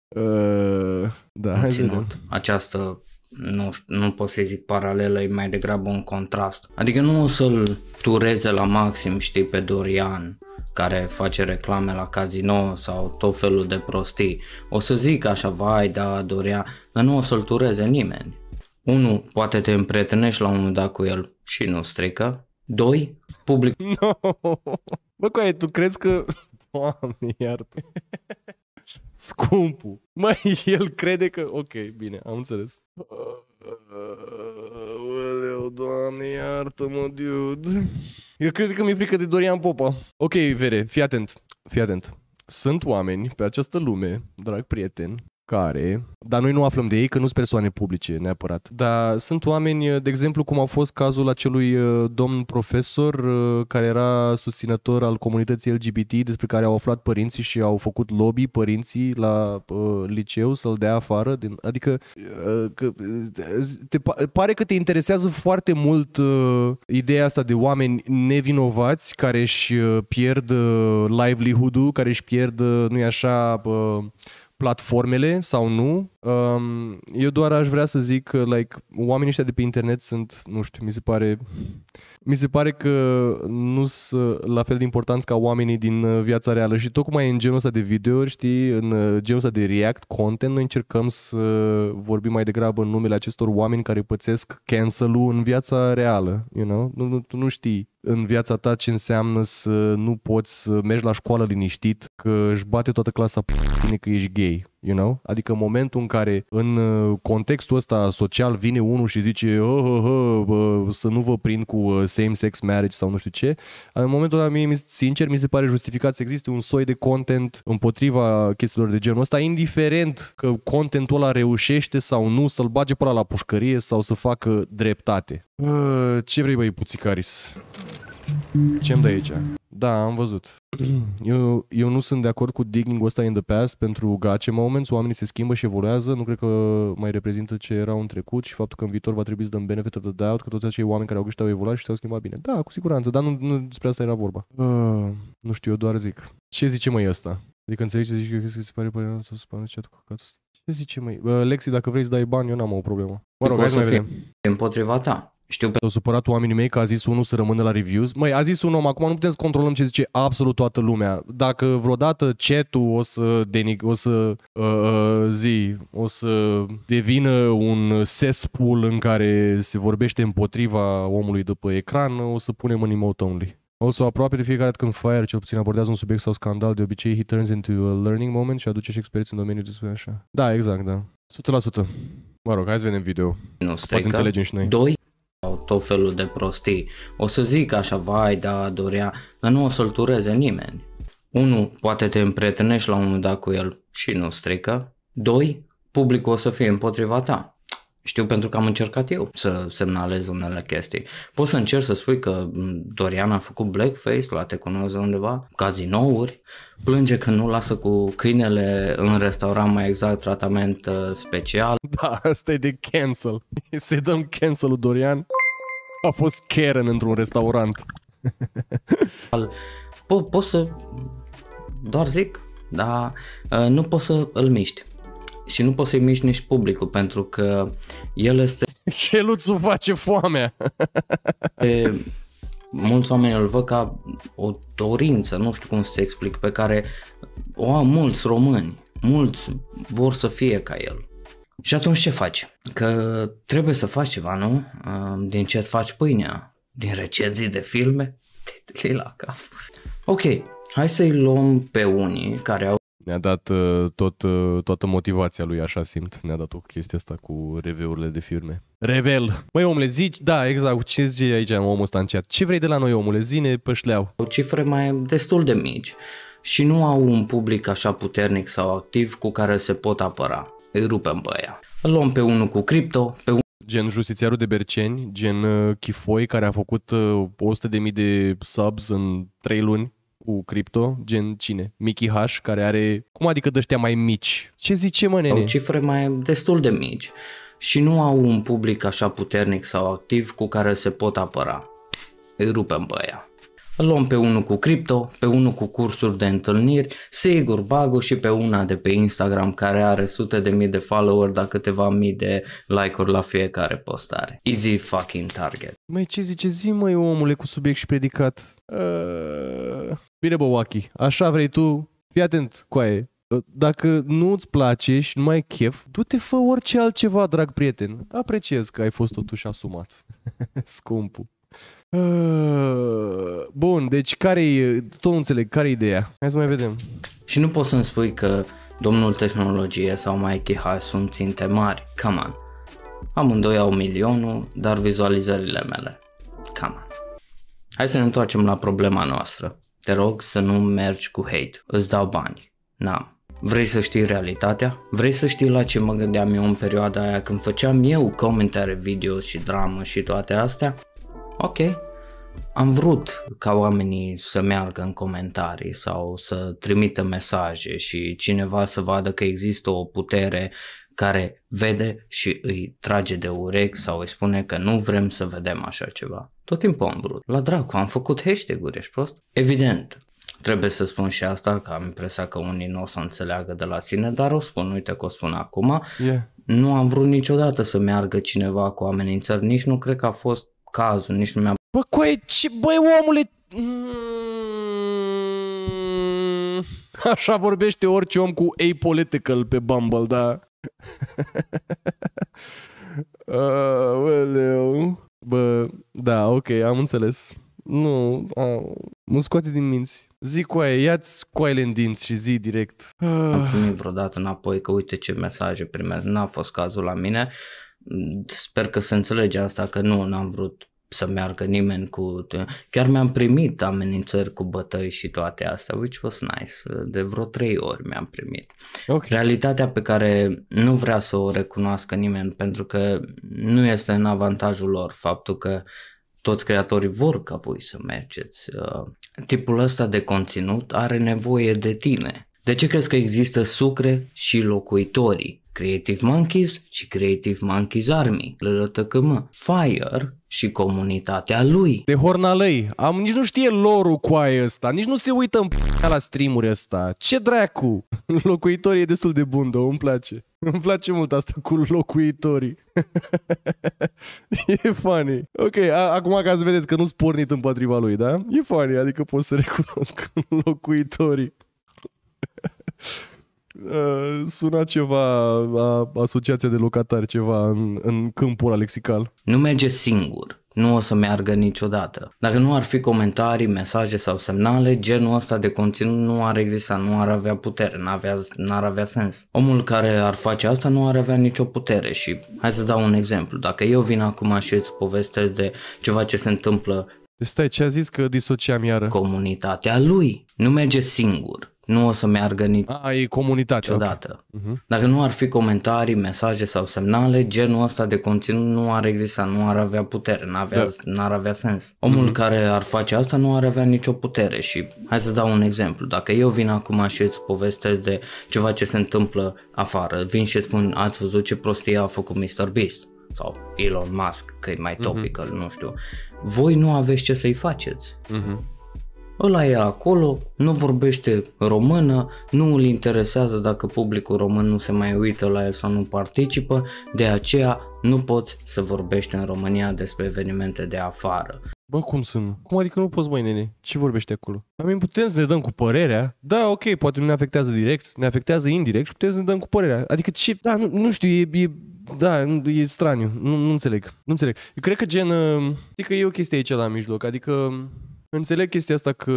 uh, da, hai vedem. Această nu, știu, nu pot să zic paralelă, e mai degrabă un contrast. Adică nu o să-l tureze la maxim, știi, pe Dorian, care face reclame la casino sau tot felul de prostii. O să zic așa, vai, da, dorea, dar nu o să-l tureze nimeni. 1. Poate te împrietenești la un moment dat cu el și nu strică. 2. Public... No. Bă, care, tu crezi că... Doamne, iartă. Scumpu. Mai el crede că... Ok, bine, am înțeles. Uh, uh, uh doamne, iartă-mă, dude. Eu cred că mi-e frică de Dorian Popa. Ok, Vere, fii atent, fii atent. Sunt oameni pe această lume, drag prieten, care, dar noi nu aflăm de ei că nu sunt persoane publice neapărat, dar sunt oameni, de exemplu, cum a fost cazul acelui uh, domn profesor uh, care era susținător al comunității LGBT, despre care au aflat părinții și au făcut lobby părinții la uh, liceu să-l dea afară, din, adică uh, că, uh, te, pare că te interesează foarte mult uh, ideea asta de oameni nevinovați care își pierd uh, livelihood-ul, care își pierd, uh, nu-i așa, uh, platformele sau nu. Um, eu doar aș vrea să zic că like, oamenii ăștia de pe internet sunt, nu știu, mi se pare, mi se pare că nu sunt la fel de importanți ca oamenii din uh, viața reală și tocmai în genul ăsta de video, știi, în uh, genul ăsta de react content, noi încercăm să vorbim mai degrabă în numele acestor oameni care pățesc cancel-ul în viața reală, you know? Nu, nu, tu nu știi în viața ta ce înseamnă să nu poți să mergi la școală liniștit, că își bate toată clasa p- tine că ești gay, you know? Adică momentul în care în uh, contextul ăsta social vine unul și zice oh, oh, oh, bă, să nu vă prind cu uh, same-sex marriage sau nu știu ce, în momentul ăla mie, sincer, mi se pare justificat să existe un soi de content împotriva chestiilor de genul ăsta, indiferent că contentul ăla reușește sau nu să-l bage pe la pușcărie sau să facă dreptate. Ce vrei, băi, puțicaris? ce îmi dai aici? Da, am văzut. Eu, eu nu sunt de acord cu digging-ul ăsta in the past pentru gace moments, oamenii se schimbă și evoluează, nu cred că mai reprezintă ce erau în trecut și faptul că în viitor va trebui să dăm benefit of the doubt, că toți acei oameni care au găsit au evoluat și s-au schimbat bine. Da, cu siguranță, dar nu, nu despre asta era vorba. Uh, nu știu, eu doar zic. Ce zice mai ăsta? Adică înțelegi ce zici că crezi că se pare pare să se ce chat cu catul Ce zice mai? Uh, Lexi, dacă vrei să dai bani, eu n-am o problemă. Mă rog, hai să vedem. Împotriva ta. Știu pe... au supărat oamenii mei că a zis unul să rămână la reviews. Mai a zis un om, acum nu putem să controlăm ce zice absolut toată lumea. Dacă vreodată chat-ul o să, denig, o să uh, uh zi, o să devină un sespul în care se vorbește împotriva omului după ecran, o să punem în emote only. Also, aproape de fiecare dată când Fire cel puțin abordează un subiect sau scandal, de obicei he turns into a learning moment și aduce și experiență în domeniul de așa. Da, exact, da. 100%. Mă rog, hai să vedem video. Nu strică. Poate înțelegem și noi. Doi tot felul de prostii. O să zic așa, vai, da, dorea, dar nu o să-l tureze nimeni. 1. Poate te împrietenești la un moment dat cu el și nu strică. 2. Publicul o să fie împotriva ta. Știu pentru că am încercat eu să semnalez unele chestii. Poți să încerci să spui că mm, Dorian a făcut blackface la Te cunosc undeva, cazinouri, plânge că nu lasă cu câinele în restaurant mai exact tratament uh, special. Da, asta e de cancel. Se dăm cancelul Dorian. A fost Karen într-un restaurant. Po- poți să... Doar zic, dar uh, nu poți să îl miști. Și nu poți să-i miști nici publicul, pentru că el este... Celuțul face foamea! mulți oameni îl văd ca o dorință, nu știu cum să explic, pe care o au mulți români. Mulți vor să fie ca el. Și atunci ce faci? Că trebuie să faci ceva, nu? Din ce faci pâinea? Din recenzii de filme? Te la cap. Ok, hai să-i luăm pe unii care au ne-a dat uh, tot, uh, toată motivația lui, așa simt. Ne-a dat o chestie asta cu reveurile de filme. Revel! Măi, omule, zici? Da, exact. Ce zice aici omul ăsta chat? Ce vrei de la noi, omule? Zine pășleau. O cifre mai destul de mici și nu au un public așa puternic sau activ cu care se pot apăra îi rupem pe aia. Îl luăm pe unul cu cripto, pe un... Gen justițiarul de Berceni, gen uh, Chifoi care a făcut 100.000 uh, de subs în 3 luni cu cripto, gen cine? Mickey H, care are, cum adică dăștea mai mici? Ce zice mă nene? Au cifre mai destul de mici și nu au un public așa puternic sau activ cu care se pot apăra. Îi rupem pe aia. Îl luăm pe unul cu cripto, pe unul cu cursuri de întâlniri, sigur bag și pe una de pe Instagram care are sute de mii de follower, dar câteva mii de like-uri la fiecare postare. Easy fucking target. Mai ce zice zi măi omule cu subiect și predicat? Uh... Bine bă, Waki, așa vrei tu, fii atent, coaie, ă, dacă nu ți place și nu mai ai chef, du-te fă orice altceva, drag prieten. Apreciez că ai fost totuși asumat. Scumpul. Ah, bun, deci care e, tot nu înțeleg, care e ideea? Hai să mai vedem. Și nu poți să-mi spui că domnul tehnologie sau Mikey H sunt ținte mari, come on. Amândoi au milionul, dar vizualizările mele, come on. Hai să ne întoarcem la problema noastră. Te rog să nu mergi cu hate, îți dau bani, n-am. Vrei să știi realitatea? Vrei să știi la ce mă gândeam eu în perioada aia când făceam eu comentare video și dramă și toate astea? ok, am vrut ca oamenii să meargă în comentarii sau să trimită mesaje și cineva să vadă că există o putere care vede și îi trage de urechi sau îi spune că nu vrem să vedem așa ceva. Tot timpul am vrut. La dracu, am făcut hashtag-uri, ești prost? Evident, Trebuie să spun și asta, că am impresia că unii nu o să înțeleagă de la sine, dar o spun, uite că o spun acum. Yeah. Nu am vrut niciodată să meargă cineva cu amenințări, nici nu cred că a fost cazul, nici nu mi-a... Bă, coi, ce, băi, omule... Mm, așa vorbește orice om cu apolitical pe Bumble, da? uh, Bă, da, ok, am înțeles. Nu, au, mă scoate din minți. Zic cu aia, ia-ți coaile în dinți și zi direct. Nu ah. primit vreodată înapoi că uite ce mesaje primesc. N-a fost cazul la mine. Sper că se înțelege asta, că nu, n-am vrut să meargă nimeni cu... Chiar mi-am primit amenințări cu bătăi și toate astea, which was nice. De vreo trei ori mi-am primit. Okay. Realitatea pe care nu vrea să o recunoască nimeni, pentru că nu este în avantajul lor faptul că toți creatorii vor ca voi să mergeți. Uh, tipul ăsta de conținut are nevoie de tine. De ce crezi că există sucre și locuitorii? Creative Monkeys și Creative Monkeys Army, LRTKM, Fire și comunitatea lui. De hornalei, am nici nu știe lorul cu aia ăsta, nici nu se uită în p- la streamuri ăsta. Ce dracu? Locuitorii e destul de bun, îmi place. Îmi place mult asta cu locuitorii. e funny. Ok, a- acum ca să vedeți că nu-s pornit împotriva lui, da? E funny, adică pot să recunosc locuitorii. Eh, suna ceva a asociația de locatari, ceva în, în câmpul lexical. Nu merge singur. Nu o să meargă niciodată. Dacă nu ar fi comentarii, mesaje sau semnale, genul ăsta de conținut nu ar exista, nu ar avea putere, nu avea, ar avea sens. Omul care ar face asta nu ar avea nicio putere și hai să dau un exemplu. Dacă eu vin acum și îți povestesc de ceva ce se întâmplă Stai, ce a zis că disociam iară? Comunitatea lui. Nu merge singur nu o să meargă nici A, e comunitate, niciodată. Okay. Mhm. Uh-huh. Dacă nu ar fi comentarii, mesaje sau semnale, genul ăsta de conținut nu ar exista, nu ar avea putere, nu avea, da. ar avea sens. Mhm. Omul uh-huh. care ar face asta nu ar avea nicio putere și hai să dau un exemplu. Dacă eu vin acum și îți povestesc de ceva ce se întâmplă afară, vin și spun ați văzut ce prostie a făcut Mr. Beast sau Elon Musk, că e mai mhm. topical, uh-huh. nu știu. Voi nu aveți ce să-i faceți. Uh-huh ăla e acolo, nu vorbește română, nu îl interesează dacă publicul român nu se mai uită la el sau nu participă, de aceea nu poți să vorbești în România despre evenimente de afară. Bă, cum sunt? Cum adică nu poți, băi, nene? Ce vorbește acolo? Am putem să ne dăm cu părerea. Da, ok, poate nu ne afectează direct, ne afectează indirect și putem să ne dăm cu părerea. Adică ce? Da, nu, nu știu, e, e da, e straniu. Nu, nu înțeleg. Nu înțeleg. Eu cred că gen... Ă, știi că e o chestie aici la mijloc. Adică Înțeleg chestia asta că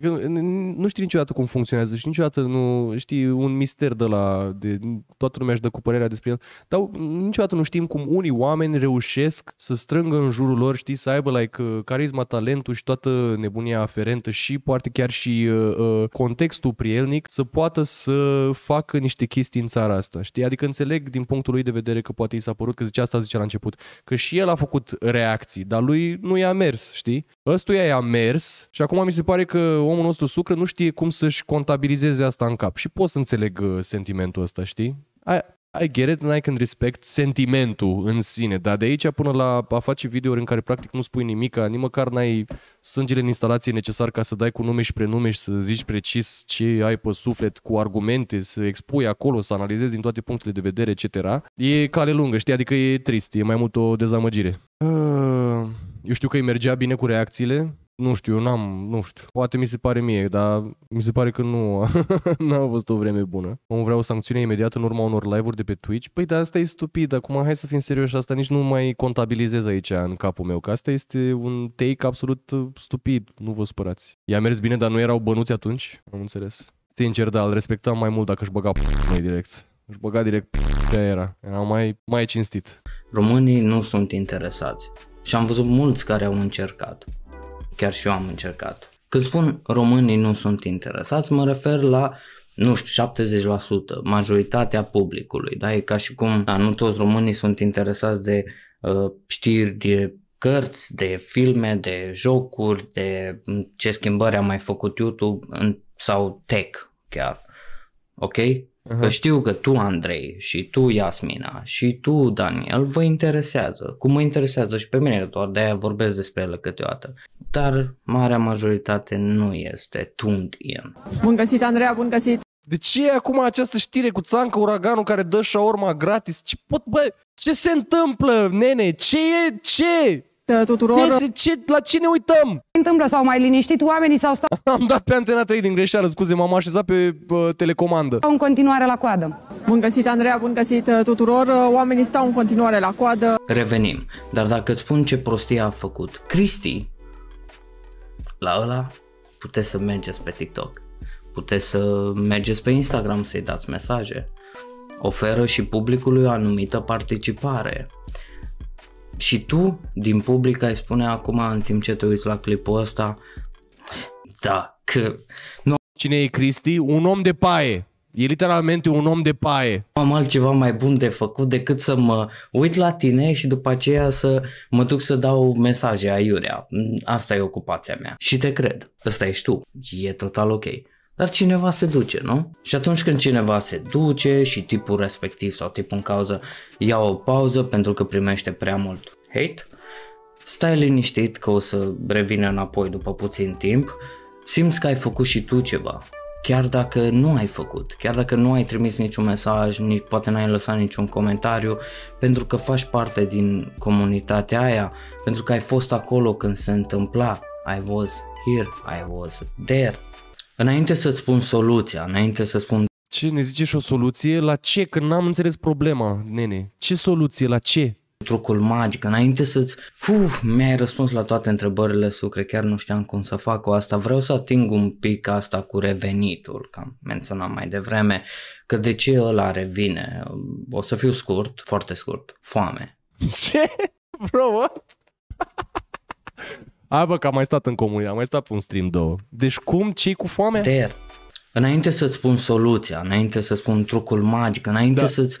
nu știi niciodată cum funcționează și niciodată nu știi un mister de la... De, toată lumea își dă cu părerea despre el, dar niciodată nu știm cum unii oameni reușesc să strângă în jurul lor, știi, să aibă like uh, carisma, talentul și toată nebunia aferentă și poate chiar și uh, uh, contextul prielnic să poată să facă niște chestii în țara asta, știi? Adică înțeleg din punctul lui de vedere că poate i s-a părut că zicea asta zicea la început, că și el a făcut reacții, dar lui nu i-a mers, știi? Ăstuia i-a mers și acum mi se pare că omul nostru sucră nu știe cum să-și contabilizeze asta în cap. Și pot să înțeleg uh, sentimentul ăsta, știi? I, I get it and I can respect sentimentul în sine, dar de aici până la a face videouri în care practic nu spui nimic, nici măcar n-ai sângele în instalație necesar ca să dai cu nume și prenume și să zici precis ce ai pe suflet cu argumente, să expui acolo, să analizezi din toate punctele de vedere, etc. E cale lungă, știi? Adică e trist, e mai mult o dezamăgire. Uh. Eu știu că îi mergea bine cu reacțiile, nu știu, eu n-am, nu știu, poate mi se pare mie, dar mi se pare că nu, n-am văzut o vreme bună. Om vreau o sancțiune imediată în urma unor live-uri de pe Twitch. Păi, dar asta e stupid, acum hai să fim serioși, asta nici nu mai contabilizez aici în capul meu, că asta este un take absolut stupid, nu vă spărați. I-a mers bine, dar nu erau bănuți atunci, am înțeles. Sincer, da, îl respectam mai mult dacă își băga noi direct. Își băga direct ce era. Era mai, mai cinstit. Românii nu sunt interesați. Și am văzut mulți care au încercat. Chiar și eu am încercat. Când spun românii nu sunt interesați, mă refer la nu știu, 70%, majoritatea publicului, da? E ca și cum, da, nu toți românii sunt interesați de uh, știri, de cărți, de filme, de jocuri, de mm, ce schimbări a mai făcut YouTube în, sau tech chiar. Ok? Uh-huh. Că știu că tu, Andrei, și tu, Iasmina, și tu, Daniel, vă interesează. Cum mă interesează și pe mine, doar de-aia vorbesc despre el câteodată. Dar marea majoritate nu este tuned in. Bun găsit, Andreea, bun găsit! De ce e acum această știre cu țancă uraganul care dă șaorma gratis? Ce pot, bă, ce se întâmplă, nene? Ce e, ce? Uh, tuturor. Desi, ce, la cine uităm? Ce întâmplă, s-au mai liniștit oamenii, sau stau... Am dat pe Antena 3 din greșeală, scuze, m-am așezat pe uh, telecomandă. Stau în continuare la coadă. Bun găsit, Andreea, bun găsit uh, tuturor. Uh, oamenii stau în continuare la coadă. Revenim, dar dacă îți spun ce prostie a făcut Cristi, la ăla puteți să mergeți pe TikTok, puteți să mergeți pe Instagram să-i dați mesaje, oferă și publicului o anumită participare și tu din public ai spune acum în timp ce te uiți la clipul ăsta, da, că... Nu... Cine e Cristi? Un om de paie. E literalmente un om de paie. Am altceva mai bun de făcut decât să mă uit la tine și după aceea să mă duc să dau mesaje aiurea. Asta e ocupația mea. Și te cred. Ăsta ești tu. E total ok dar cineva se duce, nu? Și atunci când cineva se duce și tipul respectiv sau tipul în cauză ia o pauză pentru că primește prea mult hate, stai liniștit că o să revină înapoi după puțin timp, simți că ai făcut și tu ceva, chiar dacă nu ai făcut, chiar dacă nu ai trimis niciun mesaj, nici, poate n-ai lăsat niciun comentariu, pentru că faci parte din comunitatea aia, pentru că ai fost acolo când se întâmpla, I was here, I was there, Înainte să-ți spun soluția, înainte să spun... Ce? Ne zice și o soluție? La ce? Că n-am înțeles problema, nene. Ce soluție? La ce? Trucul magic, înainte să-ți... Uf, mi-ai răspuns la toate întrebările, Sucre, chiar nu știam cum să fac cu asta. Vreau să ating un pic asta cu revenitul, că am menționat mai devreme, că de ce ăla revine? O să fiu scurt, foarte scurt, foame. Ce? Bro, what? Hai bă, că am mai stat în comunie, am mai stat pe un stream două. Deci cum? Cei cu foame? Rare. Înainte să-ți spun soluția, înainte să spun trucul magic, înainte da. să-ți...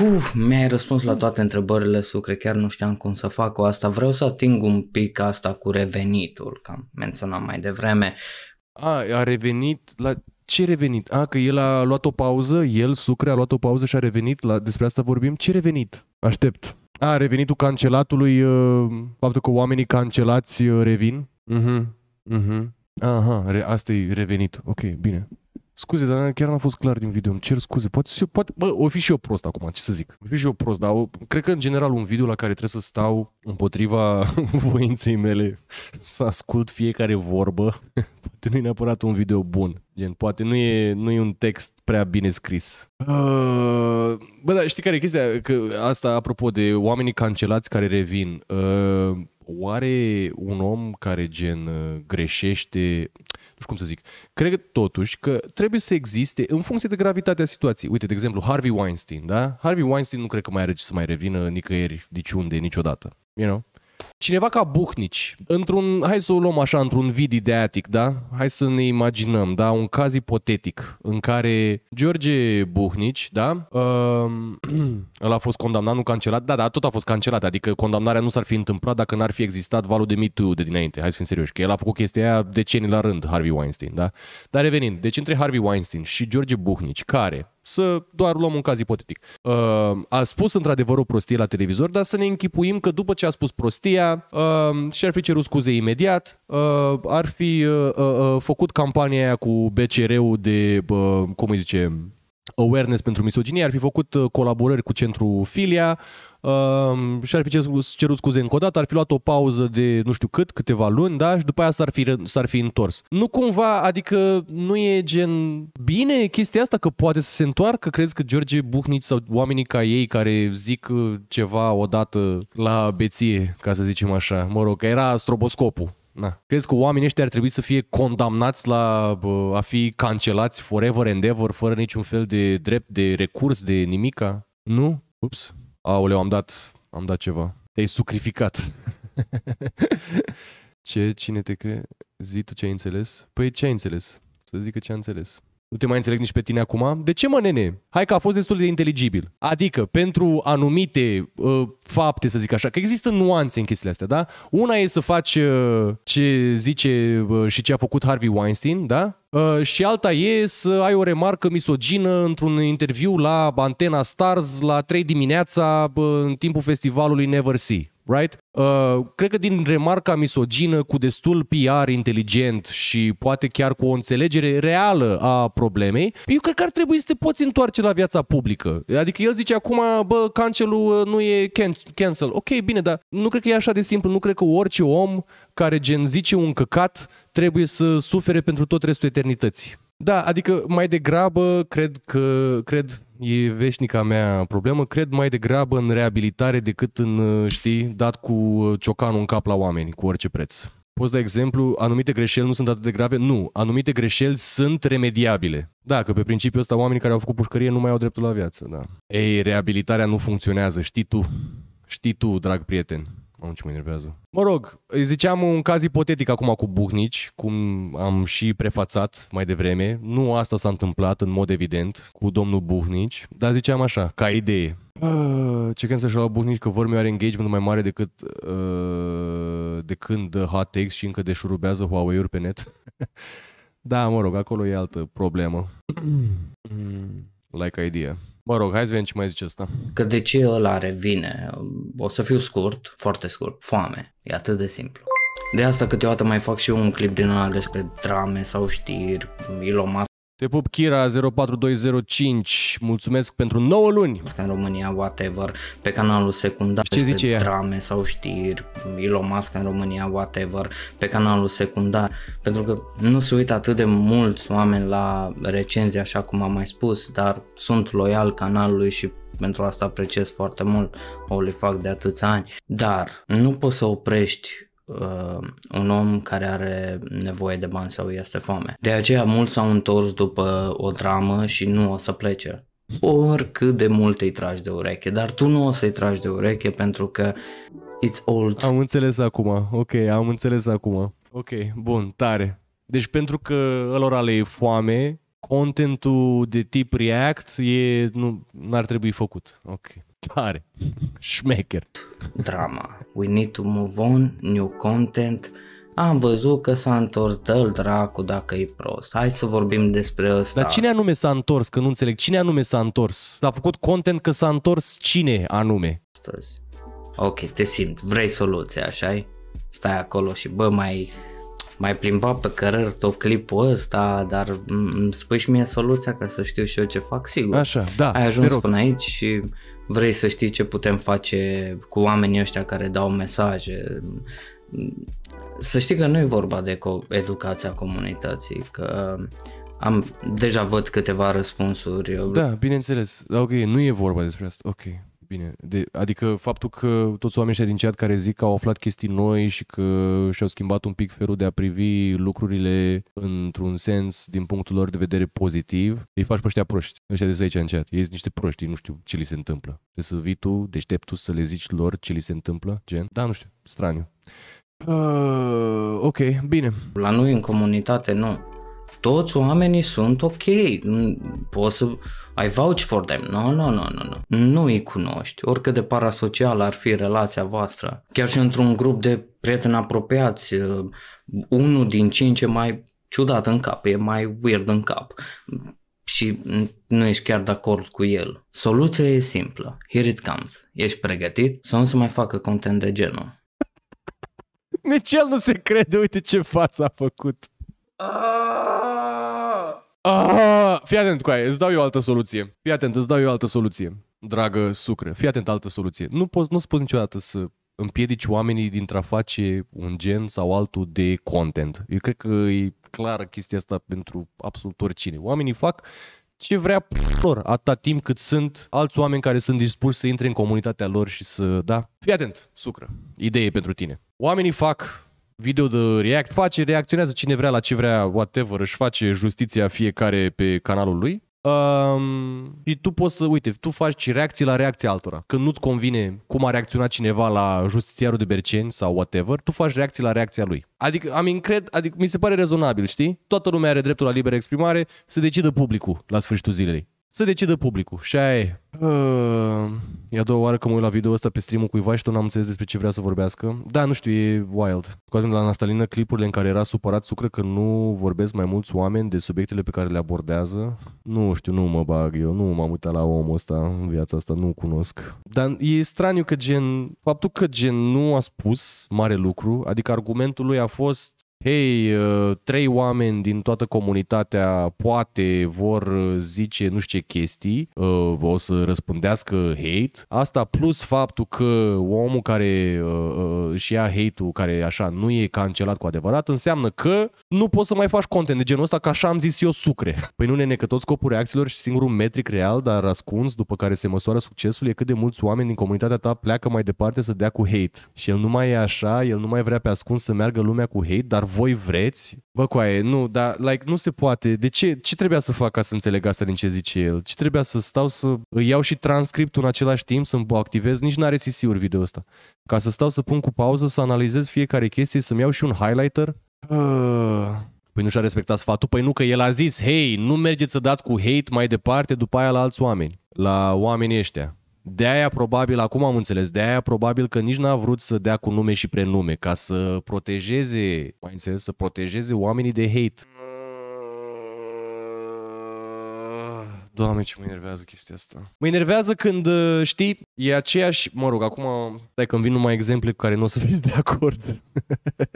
Uf, mi-ai răspuns la toate întrebările, Sucre, chiar nu știam cum să fac cu asta. Vreau să ating un pic asta cu revenitul, că am menționat mai devreme. A, a revenit la... Ce revenit? A, că el a luat o pauză, el, Sucre, a luat o pauză și a revenit la... Despre asta vorbim? Ce revenit? Aștept. A, revenitul cancelatului, uh, faptul că oamenii cancelați uh, revin? Mhm, mhm. Aha, re- asta e revenit. Ok, bine. Scuze, dar chiar n-a fost clar din video, îmi cer scuze. Poate, poate bă, o fi și eu prost acum, ce să zic. O fi și eu prost, dar o, cred că în general un video la care trebuie să stau împotriva voinței mele să ascult fiecare vorbă, poate nu e neapărat un video bun. Gen, poate nu e, nu e un text prea bine scris. Uh, bă, dar știi care e chestia? Că asta, apropo de oamenii cancelați care revin, uh, oare un om care gen uh, greșește știu cum să zic, cred totuși că trebuie să existe, în funcție de gravitatea situației, uite, de exemplu, Harvey Weinstein, da? Harvey Weinstein nu cred că mai are ce să mai revină nicăieri, niciunde, niciodată, you know? Cineva ca Buhnici, într-un, hai să o luăm așa, într-un vid ideatic, da? Hai să ne imaginăm, da? Un caz ipotetic în care George Buhnici, da? Uh, ehm, el a fost condamnat, nu cancelat, da, da, tot a fost cancelat, adică condamnarea nu s-ar fi întâmplat dacă n-ar fi existat valul de mitu de dinainte, hai să fim serioși, că el a făcut chestia aia decenii la rând, Harvey Weinstein, da? Dar revenind, deci între Harvey Weinstein și George Buhnici, care să doar luăm un caz ipotetic. Uh, a spus într-adevăr o prostie la televizor, dar să ne închipuim că după ce a spus prostia, uh, și-ar fi cerut scuze imediat, uh, ar fi făcut campania aia cu BCR-ul de, cum îi zice, awareness pentru misoginie, ar fi făcut colaborări cu centru Filia, uh, și-ar fi cerut scuze încă o dată, ar fi luat o pauză de nu știu cât, câteva luni, da? Și după aia s-ar fi, s-ar fi întors. Nu cumva, adică nu e gen bine chestia asta că poate să se întoarcă? Crezi că George Buhnici sau oamenii ca ei care zic uh, ceva odată la beție, ca să zicem așa, mă rog, că era stroboscopul. Na. Crezi că oamenii ăștia ar trebui să fie condamnați la uh, a fi cancelați forever and ever, fără niciun fel de drept de recurs, de nimica? Nu? Ups aoleu, am dat, am dat ceva. Te-ai sucrificat. ce, cine te crede? Zi tu ce ai înțeles? Păi ce ai înțeles? Să zic că ce ai înțeles nu te mai înțeleg nici pe tine acum? De ce mă, nene? Hai că a fost destul de inteligibil. Adică, pentru anumite uh, fapte, să zic așa, că există nuanțe în chestiile astea, da? Una e să faci uh, ce zice uh, și ce a făcut Harvey Weinstein, da? Uh, și alta e să ai o remarcă misogină într-un interviu la Antena Stars la 3 dimineața uh, în timpul festivalului Never See, right? Uh, cred că din remarca misogină cu destul PR inteligent și poate chiar cu o înțelegere reală a problemei, eu cred că ar trebui să te poți întoarce la viața publică. Adică el zice acum, bă, cancelul uh, nu e can- cancel. Ok, bine, dar nu cred că e așa de simplu. Nu cred că orice om care gen zice un căcat trebuie să sufere pentru tot restul eternității. Da, adică mai degrabă cred că, cred, e veșnica mea problemă, cred mai degrabă în reabilitare decât în, uh, știi, dat cu uh, ciocanul în cap la oameni, cu orice preț. Poți da exemplu, anumite greșeli nu sunt atât de grave? Nu, anumite greșeli sunt remediabile. Da, că pe principiul ăsta oamenii care au făcut pușcărie nu mai au dreptul la viață, da. Ei, reabilitarea nu funcționează, știi tu. Știi tu, drag prieten. Am ce mă enervează. Mă rog, ziceam un caz ipotetic acum cu Buhnici, cum am și prefațat mai devreme. Nu asta s-a întâmplat în mod evident cu domnul Buhnici, dar ziceam așa, ca idee. Uh, ce când să-și lua Buhnici că vormea are engagement mai mare decât uh, de când Hot takes și încă deșurubează Huawei-uri pe net. da, mă rog, acolo e altă problemă. Mm. like idea. Mă rog, hai să vedem ce mai zice asta. Că de ce ăla revine? O să fiu scurt, foarte scurt, foame. E atât de simplu. De asta câteodată mai fac și eu un clip din ăla despre drame sau știri, Elon te pup, Kira04205. Mulțumesc pentru 9 luni. În România, whatever, pe canalul secundar. Ce zice ea? Drame sau știri, Elon Musk în România, whatever, pe canalul secundar. Pentru că nu se uită atât de mulți oameni la recenzii, așa cum am mai spus, dar sunt loial canalului și pentru asta apreciez foarte mult o le fac de atâți ani, dar nu poți să oprești uh, un om care are nevoie de bani sau este foame. De aceea mulți s-au întors după o dramă și nu o să plece. Oricât de mult îi tragi de ureche, dar tu nu o să-i tragi de ureche pentru că it's old. Am înțeles acum, ok, am înțeles acum. Ok, bun, tare. Deci pentru că lor le e foame, contentul de tip React e, nu ar trebui făcut. Ok tare. Șmecher. Drama. We need to move on, new content. Am văzut că s-a întors, dă dracu dacă e prost. Hai să vorbim despre ăsta. Dar cine anume s-a întors? Că nu înțeleg. Cine anume s-a întors? A făcut content că s-a întors cine anume? Astăzi. Ok, te simt. Vrei soluția, așa Stai acolo și bă, mai mai plimba pe cărări tot clipul ăsta, dar îmi spui și mie soluția ca să știu și eu ce fac, sigur. Așa, da, Ai ajuns până aici și vrei să știi ce putem face cu oamenii ăștia care dau mesaje. Să știi că nu e vorba de educația comunității, că am deja văd câteva răspunsuri. Da, bineînțeles. Da, ok, nu e vorba despre asta. Ok, Bine, de, adică faptul că toți oamenii ăștia din chat care zic că au aflat chestii noi și că și-au schimbat un pic felul de a privi lucrurile într-un sens din punctul lor de vedere pozitiv, îi faci pe ăștia proști. Ăștia de aici în chat. Ei sunt niște proști, nu știu ce li se întâmplă. Trebuie să vii tu, tu, să le zici lor ce li se întâmplă, gen. Da, nu știu, straniu. Uh, ok, bine. La noi în comunitate nu toți oamenii sunt ok, poți să... I vouch for them. Nu, no, nu, no, nu, no, nu, nu. Nu îi cunoști, oricât de parasocial ar fi relația voastră. Chiar și într-un grup de prieteni apropiați, uh, unul din cinci e mai ciudat în cap, e mai weird în cap și nu ești chiar de acord cu el. Soluția e simplă. Here it comes. Ești pregătit să nu se mai facă content de genul. Nici el nu se crede, uite ce față a făcut. Ah! ah, fii atent cu aia, îți dau eu altă soluție. Fii atent, îți dau eu altă soluție. Dragă sucră, fii atent altă soluție. Nu poți, nu-ți poți niciodată să împiedici oamenii dintre a face un gen sau altul de content. Eu cred că e clară chestia asta pentru absolut oricine. Oamenii fac ce vrea lor, atâta timp cât sunt alți oameni care sunt dispuși să intre în comunitatea lor și să, da, fii atent, sucră, idee pentru tine. Oamenii fac video de react, face, reacționează cine vrea la ce vrea, whatever, își face justiția fiecare pe canalul lui. Um, și tu poți să, uite, tu faci reacții la reacția altora. Când nu-ți convine cum a reacționat cineva la justițiarul de Berceni sau whatever, tu faci reacții la reacția lui. Adică am încred, adică mi se pare rezonabil, știi? Toată lumea are dreptul la liberă exprimare, să decidă publicul la sfârșitul zilei să decidă publicul. Și aia e. Uh, e a doua oară că mă uit la video ăsta pe stream-ul cuiva și tot n-am înțeles despre ce vrea să vorbească. Da, nu știu, e wild. Cu la Naftalină, clipurile în care era supărat sucră că nu vorbesc mai mulți oameni de subiectele pe care le abordează. Nu știu, nu mă bag eu, nu m-am uitat la omul ăsta în viața asta, nu cunosc. Dar e straniu că gen, faptul că gen nu a spus mare lucru, adică argumentul lui a fost hei, uh, trei oameni din toată comunitatea poate vor uh, zice nu știu ce chestii, uh, o să răspundească hate. Asta plus faptul că omul care și ia hate-ul, care așa nu e cancelat cu adevărat, înseamnă că nu poți să mai faci content de genul ăsta, că așa am zis eu sucre. Păi nu ne că tot scopul reacțiilor și singurul metric real, dar ascuns, după care se măsoară succesul, e cât de mulți oameni din comunitatea ta pleacă mai departe să dea cu hate. Și el nu mai e așa, el nu mai vrea pe ascuns să meargă lumea cu hate, dar voi vreți? Bă, coaie, nu, dar, like, nu se poate. De ce, ce trebuia să fac ca să înțeleg asta din ce zice el? Ce trebuia să stau să îi iau și transcriptul în același timp, să-mi activez? Nici n-are CC-uri video ăsta. Ca să stau să pun cu pauză, să analizez fiecare chestie, să-mi iau și un highlighter? Uh... Păi nu și-a respectat sfatul? Păi nu, că el a zis, hei, nu mergeți să dați cu hate mai departe după aia la alți oameni, la oamenii ăștia. De aia probabil, acum am înțeles, de aia probabil că nici n-a vrut să dea cu nume și prenume, ca să protejeze, mai înțeles, să protejeze oamenii de hate. Doamne, ce mă enervează chestia asta. Mă enervează când, uh, știi, e aceeași... Mă rog, acum, stai că vin numai exemple cu care nu o să fiți de acord.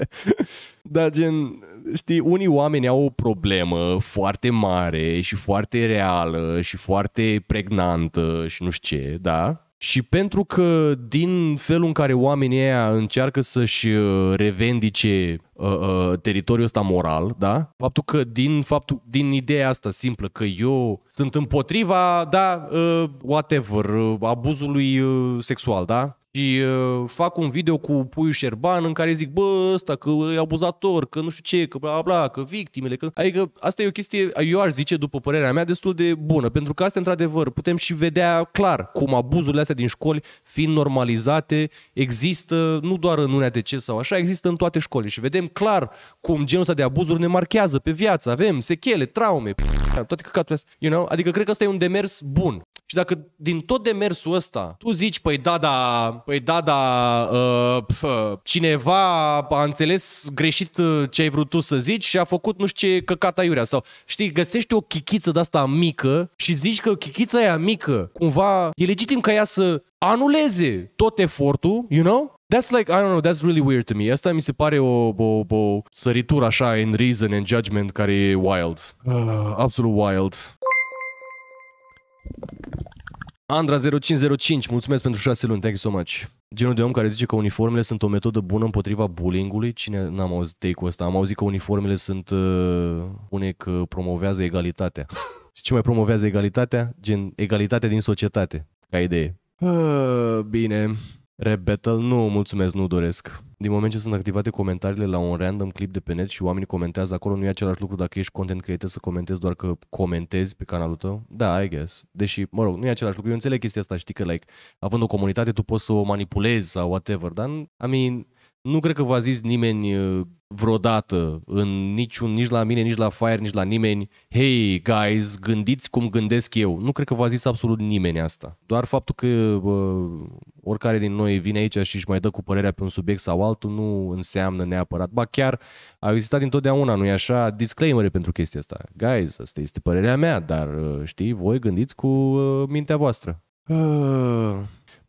Dar gen, știi, unii oameni au o problemă foarte mare și foarte reală și foarte pregnantă și nu știu ce, da? Și pentru că din felul în care oamenii ăia încearcă să-și uh, revendice uh, uh, teritoriul ăsta moral, da? Faptul că din faptul din ideea asta simplă că eu sunt împotriva, da, uh, whatever, uh, abuzului uh, sexual, da? și uh, fac un video cu Puiu Șerban în care zic, bă, ăsta că e abuzator, că nu știu ce, că bla bla, că victimele, că... Adică asta e o chestie, eu ar zice, după părerea mea, destul de bună, pentru că asta, într-adevăr, putem și vedea clar cum abuzurile astea din școli fiind normalizate, există nu doar în de ce sau așa, există în toate școlile și vedem clar cum genul ăsta de abuzuri ne marchează pe viață, avem sechele, traume, toate căcaturile astea, you know? Adică cred că ăsta e un demers bun. Și dacă din tot demersul ăsta tu zici, păi da, da, păi da, da, uh, pf, cineva a înțeles greșit uh, ce ai vrut tu să zici și a făcut nu știu ce căcata iurea sau știi, găsești o chichiță de asta mică și zici că chichița aia mică cumva e legitim ca ea să anuleze tot efortul, you know? That's like, I don't know, that's really weird to me. Asta mi se pare o, o, o săritură așa în reason and judgment care e wild. Uh, absolut wild. Andra0505, mulțumesc pentru șase luni, thank you so much. Genul de om care zice că uniformele sunt o metodă bună împotriva bullying-ului. Cine n-am auzit de cu asta? Am auzit că uniformele sunt uh, une că promovează egalitatea. Și ce mai promovează egalitatea? Gen egalitatea din societate, ca idee. Uh, bine, Rap Battle, nu, mulțumesc, nu doresc. Din moment ce sunt activate comentariile la un random clip de pe net și oamenii comentează acolo, nu e același lucru dacă ești content creator să comentezi doar că comentezi pe canalul tău? Da, I guess. Deși, mă rog, nu e același lucru. Eu înțeleg chestia asta, știi că, like, având o comunitate, tu poți să o manipulezi sau whatever, dar, I mean, nu cred că v-a zis nimeni uh, vreodată, în niciun, nici la mine, nici la Fire, nici la nimeni, hey guys, gândiți cum gândesc eu. Nu cred că v-a zis absolut nimeni asta. Doar faptul că bă, oricare din noi vine aici și își mai dă cu părerea pe un subiect sau altul nu înseamnă neapărat. Ba chiar a existat întotdeauna, nu-i așa, disclaimer pentru chestia asta. Guys, asta este părerea mea, dar uh, știi, voi gândiți cu uh, mintea voastră. Uh...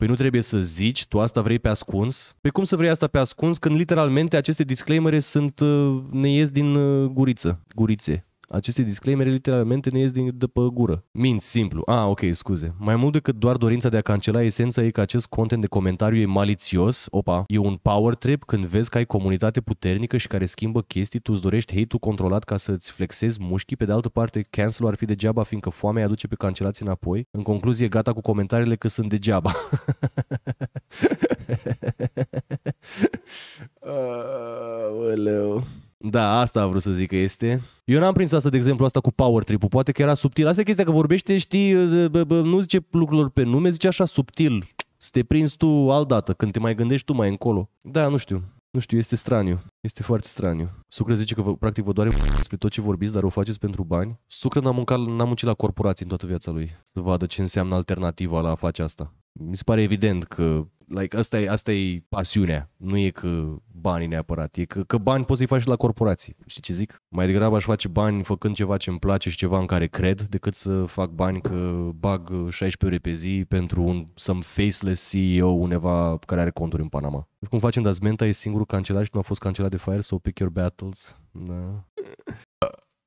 Păi nu trebuie să zici, tu asta vrei pe ascuns? Păi cum să vrei asta pe ascuns când literalmente aceste disclaimere sunt, uh, ne ies din uh, guriță, gurițe? Aceste disclaimere literalmente ne ies din de pe gură. Mint simplu. Ah, ok, scuze. Mai mult decât doar dorința de a cancela esența e că acest content de comentariu e malițios, opa, e un power trip când vezi că ai comunitate puternică și care schimbă chestii, tu îți dorești hate-ul controlat ca să-ți flexezi mușchii, pe de altă parte cancel ar fi degeaba fiindcă foamea aduce pe cancelați înapoi. În concluzie, gata cu comentariile că sunt degeaba. uh, Hello. Da, asta a vrut să zic că este. Eu n-am prins asta, de exemplu, asta cu power trip Poate că era subtil. Asta e chestia că vorbește, știi, nu zice lucrurilor pe nume, zice așa subtil. Să te prinzi tu altdată, când te mai gândești tu mai încolo. Da, nu știu. Nu știu, este straniu. Este foarte straniu. Sucre zice că vă, practic vă doare despre tot ce vorbiți, dar o faceți pentru bani. Sucre n-a, muncat, n-a muncit la corporații în toată viața lui. Să vadă ce înseamnă alternativa la a face asta. Mi se pare evident că Like, asta e, asta e pasiunea. Nu e că banii neapărat. E că, că bani poți să-i faci și la corporații. Știi ce zic? Mai degrabă aș face bani făcând ceva ce îmi place și ceva în care cred, decât să fac bani că bag 16 ore pe zi pentru un some faceless CEO undeva care are conturi în Panama. Nu știu cum facem, dar Zmenta e singurul cancelat și nu a fost cancelat de Fire, so pick your battles. Da.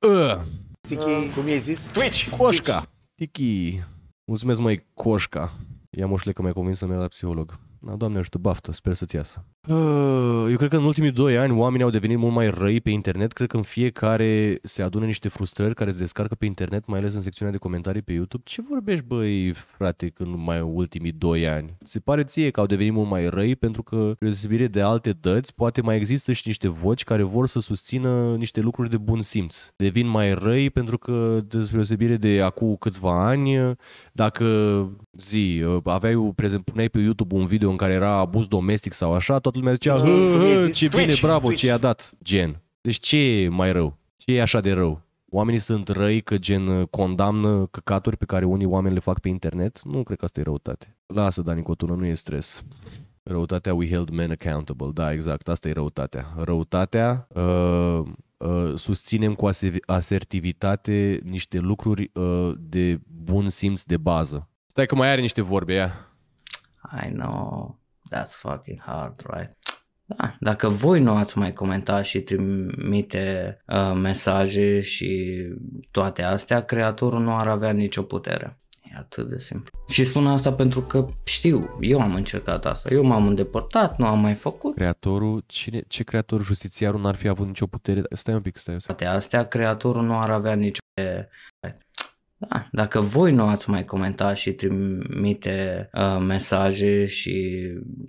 Uh. uh. Tiki, cum e zis? Twitch! Coșca! Tiki! Mulțumesc, mai Coșca. Ia moșle că șlecă ai convins să merg la psiholog. Da, Doamne ajută, baftă, sper să-ți iasă. Uh, eu cred că în ultimii doi ani oamenii au devenit mult mai răi pe internet. Cred că în fiecare se adună niște frustrări care se descarcă pe internet, mai ales în secțiunea de comentarii pe YouTube. Ce vorbești, băi, frate, în mai ultimii doi ani? Se pare ție că au devenit mult mai răi pentru că, pe de alte dăți, poate mai există și niște voci care vor să susțină niște lucruri de bun simț. Devin mai răi pentru că, deosebire de acum câțiva ani, dacă zi, aveai, prezent, puneai pe YouTube un video în care era abuz domestic sau așa, toată lumea zicea, hă, hă, ce bine, bravo, ce i-a dat, gen. Deci ce e mai rău? Ce e așa de rău? Oamenii sunt răi că gen condamnă căcaturi pe care unii oameni le fac pe internet? Nu cred că asta e răutate. Lasă, Dani Cotună, nu e stres. Răutatea we held men accountable. Da, exact, asta e răutatea. Răutatea uh, uh, susținem cu asertivitate niște lucruri uh, de bun simț de bază. Stai că mai are niște vorbe, ia I know, that's fucking hard, right? Da, dacă voi nu ați mai comentat și trimite uh, mesaje și toate astea, creatorul nu ar avea nicio putere. E atât de simplu. Și spun asta pentru că știu, eu am încercat asta, eu m-am îndepărtat, nu am mai făcut. Creatorul, cine, ce creator justițiarul n-ar fi avut nicio putere? Stai un pic, stai. stai. Toate astea, creatorul nu ar avea nicio putere. Da, dacă voi nu ați mai comentat și trimite uh, mesaje și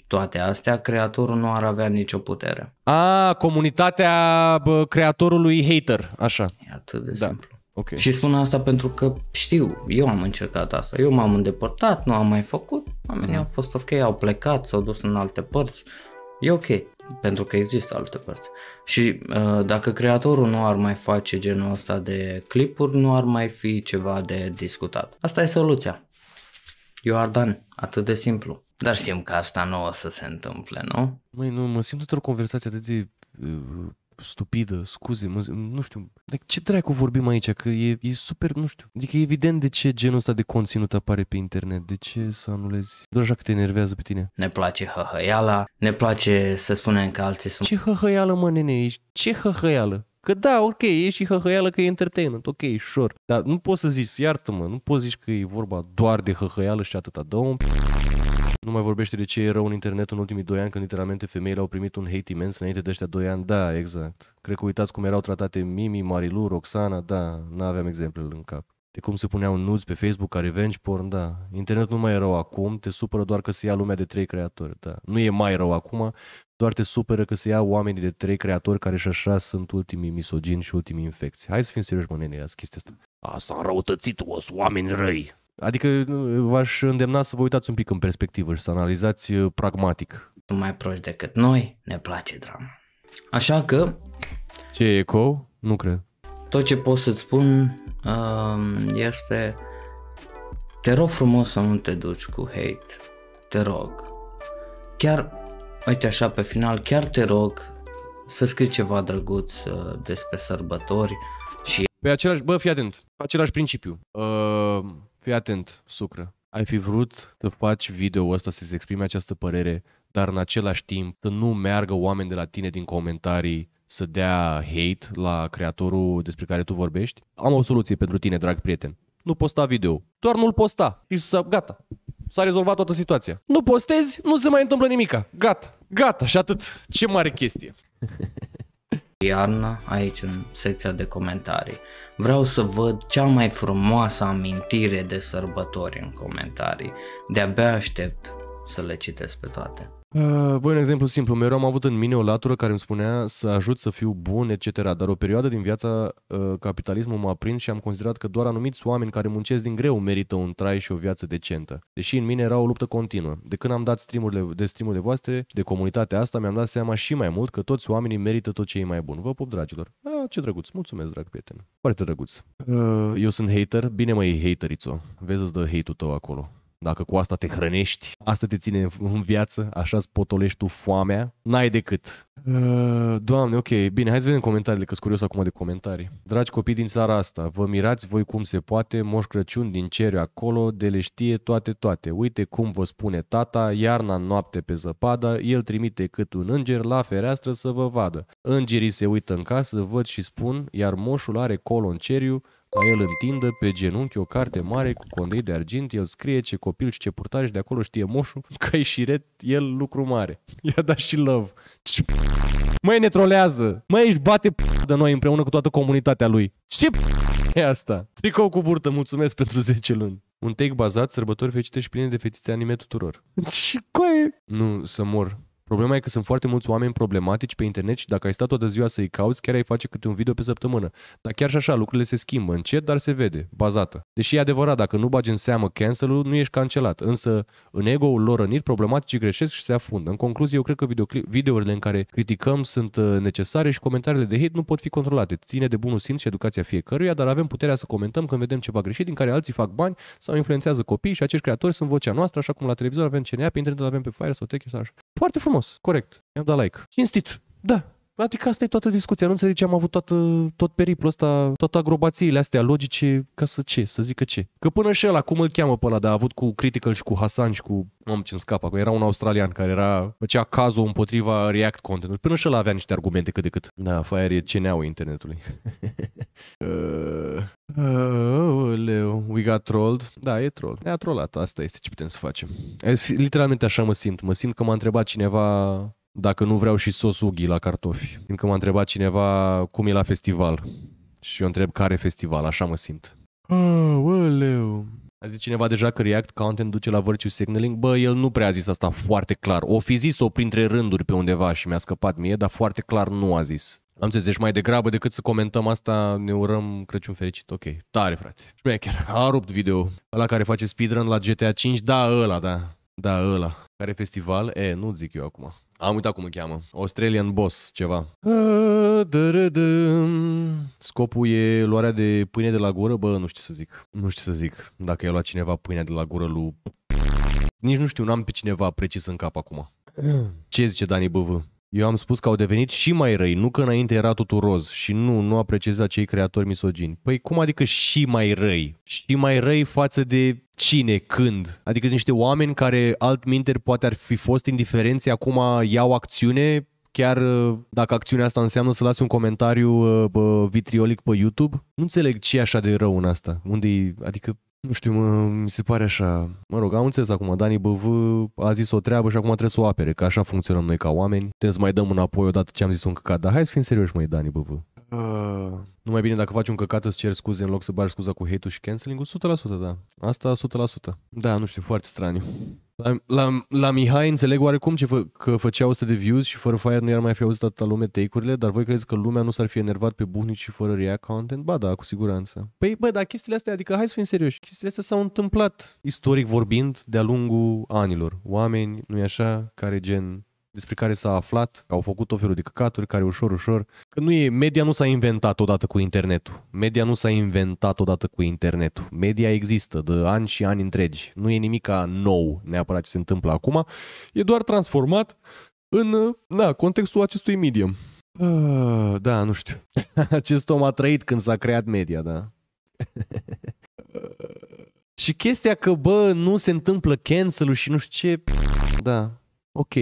toate astea, creatorul nu ar avea nicio putere. A, comunitatea bă, creatorului hater, așa. E atât de da. simplu. Okay. Și spun asta pentru că știu, eu am încercat asta, eu m-am îndepărtat, nu am mai făcut, oamenii mm. au fost ok, au plecat, s-au dus în alte părți, e ok pentru că există alte părți. Și uh, dacă creatorul nu ar mai face genul ăsta de clipuri, nu ar mai fi ceva de discutat. Asta e soluția. Eu ar dan, atât de simplu. Dar știm că asta nu o să se întâmple, nu? Mai nu, mă simt într-o conversație atât de uh, stupidă, scuze, mă, nu știu. de ce dracu vorbim aici? Că e, e super, nu știu. Adică e evident de ce genul ăsta de conținut apare pe internet. De ce să anulezi? Doar așa că te enervează pe tine. Ne place hăhăiala, ne place să spunem că alții sunt... Ce hăhăială, mă, nene, ești? Ce hăhăială? Că da, ok, e și hăhăială că e entertainment, ok, sure. Dar nu poți să zici, iartă-mă, nu poți zici că e vorba doar de hăhăială și atâta. Dă un... Nu mai vorbește de ce e rău în internet în ultimii doi ani, când literalmente femeile au primit un hate imens înainte de ăștia doi ani. Da, exact. Cred că uitați cum erau tratate Mimi, Marilu, Roxana, da, nu aveam exemplele în cap. De cum se puneau nuți pe Facebook ca revenge porn, da. Internet nu mai e rău acum, te supără doar că se ia lumea de trei creatori, da. Nu e mai rău acum, doar te supără că se ia oamenii de trei creatori care și așa sunt ultimii misogini și ultimii infecții. Hai să fim serioși, mă, nene, chestia asta. A, s-a înrăutățit, o oameni răi. Adică v-aș îndemna să vă uitați un pic în perspectivă și să analizați uh, pragmatic. Mai proști decât noi, ne place drama. Așa că... Ce e eco? Nu cred. Tot ce pot să-ți spun um, este te rog frumos să nu te duci cu hate. Te rog. Chiar, uite așa pe final, chiar te rog să scrii ceva drăguț uh, despre sărbători și... Pe același, bă, fii atent, pe același principiu. Uh Fii atent, sucră. Ai fi vrut să faci video ăsta să-ți exprime această părere, dar în același timp să nu meargă oameni de la tine din comentarii să dea hate la creatorul despre care tu vorbești? Am o soluție pentru tine, drag prieten. Nu posta video. Doar nu-l posta. Și să... gata. S-a rezolvat toată situația. Nu postezi, nu se mai întâmplă nimica. Gata. Gata și atât. Ce mare chestie. iarnă aici în secția de comentarii. Vreau să văd cea mai frumoasă amintire de sărbători în comentarii. De-abia aștept să le citesc pe toate. Băi, uh, un exemplu simplu. Mereu am avut în mine o latură care îmi spunea să ajut să fiu bun, etc. Dar o perioadă din viața uh, capitalismul m-a prins și am considerat că doar anumiți oameni care muncesc din greu merită un trai și o viață decentă. Deși în mine era o luptă continuă. De când am dat streamurile, de streamurile voastre, de comunitatea asta, mi-am dat seama și mai mult că toți oamenii merită tot ce e mai bun. Vă pup, dragilor. A, ce drăguț. Mulțumesc, drag prieten. Foarte drăguț. Uh, eu sunt hater. Bine, mai e haterițo. Vezi, îți dă hate-ul tău acolo. Dacă cu asta te hrănești, asta te ține în viață, așa îți potolești tu foamea, n-ai decât. Uh, doamne, ok, bine, hai să vedem comentariile, că sunt curios acum de comentarii. Dragi copii din țara asta, vă mirați voi cum se poate, Moș Crăciun din cerul acolo, de le știe toate toate. Uite cum vă spune tata, iarna în noapte pe zăpadă, el trimite cât un înger la fereastră să vă vadă. Îngerii se uită în casă, văd și spun, iar moșul are colo în ceriu, la el întindă pe genunchi, o carte mare cu condei de argint, el scrie ce copil și ce și de acolo știe moșul, că e șiret, el lucru mare. I-a dat și love. Măi, ne trolează! Măi, își bate de noi împreună cu toată comunitatea lui. Ce e asta? Tricou cu burtă, mulțumesc pentru 10 luni. Un take bazat, sărbători fericite și pline de fetițe anime tuturor. Ce coaie? Nu, să mor. Problema e că sunt foarte mulți oameni problematici pe internet și dacă ai stat toată ziua să-i cauți, chiar ai face câte un video pe săptămână. Dar chiar și așa, lucrurile se schimbă încet, dar se vede, bazată. Deși e adevărat, dacă nu bagi în seamă cancel nu ești cancelat. Însă, în ego-ul lor rănit, problematicii greșesc și se afundă. În concluzie, eu cred că videoclip, videourile în care criticăm sunt uh, necesare și comentariile de hate nu pot fi controlate. Ține de bunul simț și educația fiecăruia, dar avem puterea să comentăm când vedem ceva greșit din care alții fac bani sau influențează copii și acești creatori sunt vocea noastră, așa cum la televizor avem CNA, pe internet avem pe Fire sau Tech sau așa. Foarte frumos, corect. I-am dat like. Cinstit. Da, Adică asta e toată discuția. Nu înțeleg ce am avut toată, tot periplul ăsta, toate agrobațiile astea logice, ca să ce, să zică ce. Că până și ăla, cum îl cheamă pe ăla, dar a avut cu Critical și cu Hasan și cu... Am ce scapă, că era un australian care era, făcea cazul împotriva React Content. Până și ăla avea niște argumente cât de cât. Da, Fire e ceneaua internetului. uh, uh, leu, we got trolled. Da, e troll. Ne-a trollat, asta este ce putem să facem. Literalmente așa mă simt. Mă simt că m-a întrebat cineva dacă nu vreau și sos ughi la cartofi. Încă m-a întrebat cineva cum e la festival. Și eu întreb care festival, așa mă simt. aleu. A zis cineva deja că React Content duce la virtue signaling. Bă, el nu prea a zis asta foarte clar. O fi zis-o printre rânduri pe undeva și mi-a scăpat mie, dar foarte clar nu a zis. Am zis deci mai degrabă decât să comentăm asta, ne urăm Crăciun fericit, ok. Tare, frate. Șmecher, a rupt video. Ăla care face speedrun la GTA 5, da, ăla, da. Da, ăla. Care festival? E, nu zic eu acum. Am uitat cum îl cheamă. Australian Boss, ceva. Scopul e luarea de pâine de la gură, bă, nu știu să zic. Nu știu să zic. Dacă i-a luat cineva pâinea de la gură lui... Nici nu știu, n-am pe cineva precis în cap acum. Ce zice Dani BV? Eu am spus că au devenit și mai răi, nu că înainte era totul roz și nu, nu apreciez acei creatori misogini. Păi cum adică și mai răi? Și mai răi față de cine, când? Adică niște oameni care altminteri poate ar fi fost indiferenți, acum iau acțiune chiar uh, dacă acțiunea asta înseamnă să lasi un comentariu uh, vitriolic pe YouTube, nu înțeleg ce e așa de rău în asta. Unde e, adică nu știu, mă, mi se pare așa. Mă rog, am înțeles acum, Dani BV a zis o treabă și acum trebuie să o apere, că așa funcționăm noi ca oameni. Te să mai dăm înapoi odată ce am zis un căcat, dar hai să fim serioși, măi, Dani BV. Uh... Nu mai bine dacă faci un căcat îți ceri scuze în loc să bagi scuza cu hate-ul și canceling-ul? 100%, da. Asta 100%. Da, nu știu, foarte straniu. La, la, la Mihai înțeleg oarecum ce fă, că făcea 100 de views și fără Fire nu i-ar mai fi auzit atâta lume take-urile, dar voi credeți că lumea nu s-ar fi enervat pe buhnici și fără React content? Ba da, cu siguranță. Păi, bă, dar chestiile astea, adică hai să fim serioși, chestiile astea s-au întâmplat istoric vorbind de-a lungul anilor. Oameni, nu-i așa, care gen despre care s-a aflat, au făcut tot felul de căcaturi care ușor, ușor, că nu e, media nu s-a inventat odată cu internetul. Media nu s-a inventat odată cu internetul. Media există de ani și ani întregi. Nu e nimica nou neapărat ce se întâmplă acum, e doar transformat în da, contextul acestui medium. Uh, da, nu știu. Acest om a trăit când s-a creat media, da. și chestia că, bă, nu se întâmplă cancel și nu știu ce... Da, ok,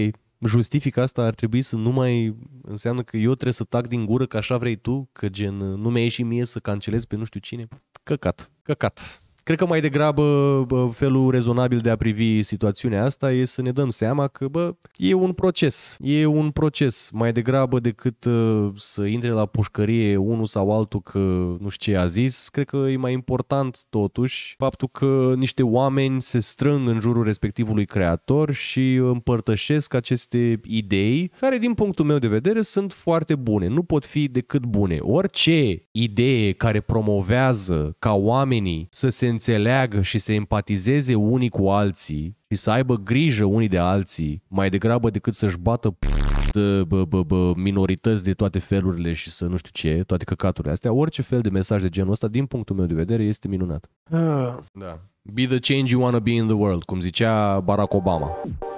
justific asta ar trebui să nu mai înseamnă că eu trebuie să tac din gură că așa vrei tu, că gen nu mi-a ieșit mie să cancelez pe nu știu cine. Căcat, căcat. Cred că mai degrabă bă, felul rezonabil de a privi situațiunea asta e să ne dăm seama că bă, e un proces. E un proces mai degrabă decât uh, să intre la pușcărie unul sau altul că nu știu ce a zis. Cred că e mai important totuși faptul că niște oameni se strâng în jurul respectivului creator și împărtășesc aceste idei care din punctul meu de vedere sunt foarte bune. Nu pot fi decât bune. Orice idee care promovează ca oamenii să se înțeleagă și se empatizeze unii cu alții și să aibă grijă unii de alții, mai degrabă decât să-și bată minorități de toate felurile și să nu știu ce, toate căcaturile astea, orice fel de mesaj de genul ăsta, din punctul meu de vedere, este minunat. Ah. Da. Be the change you wanna be in the world, cum zicea Barack Obama.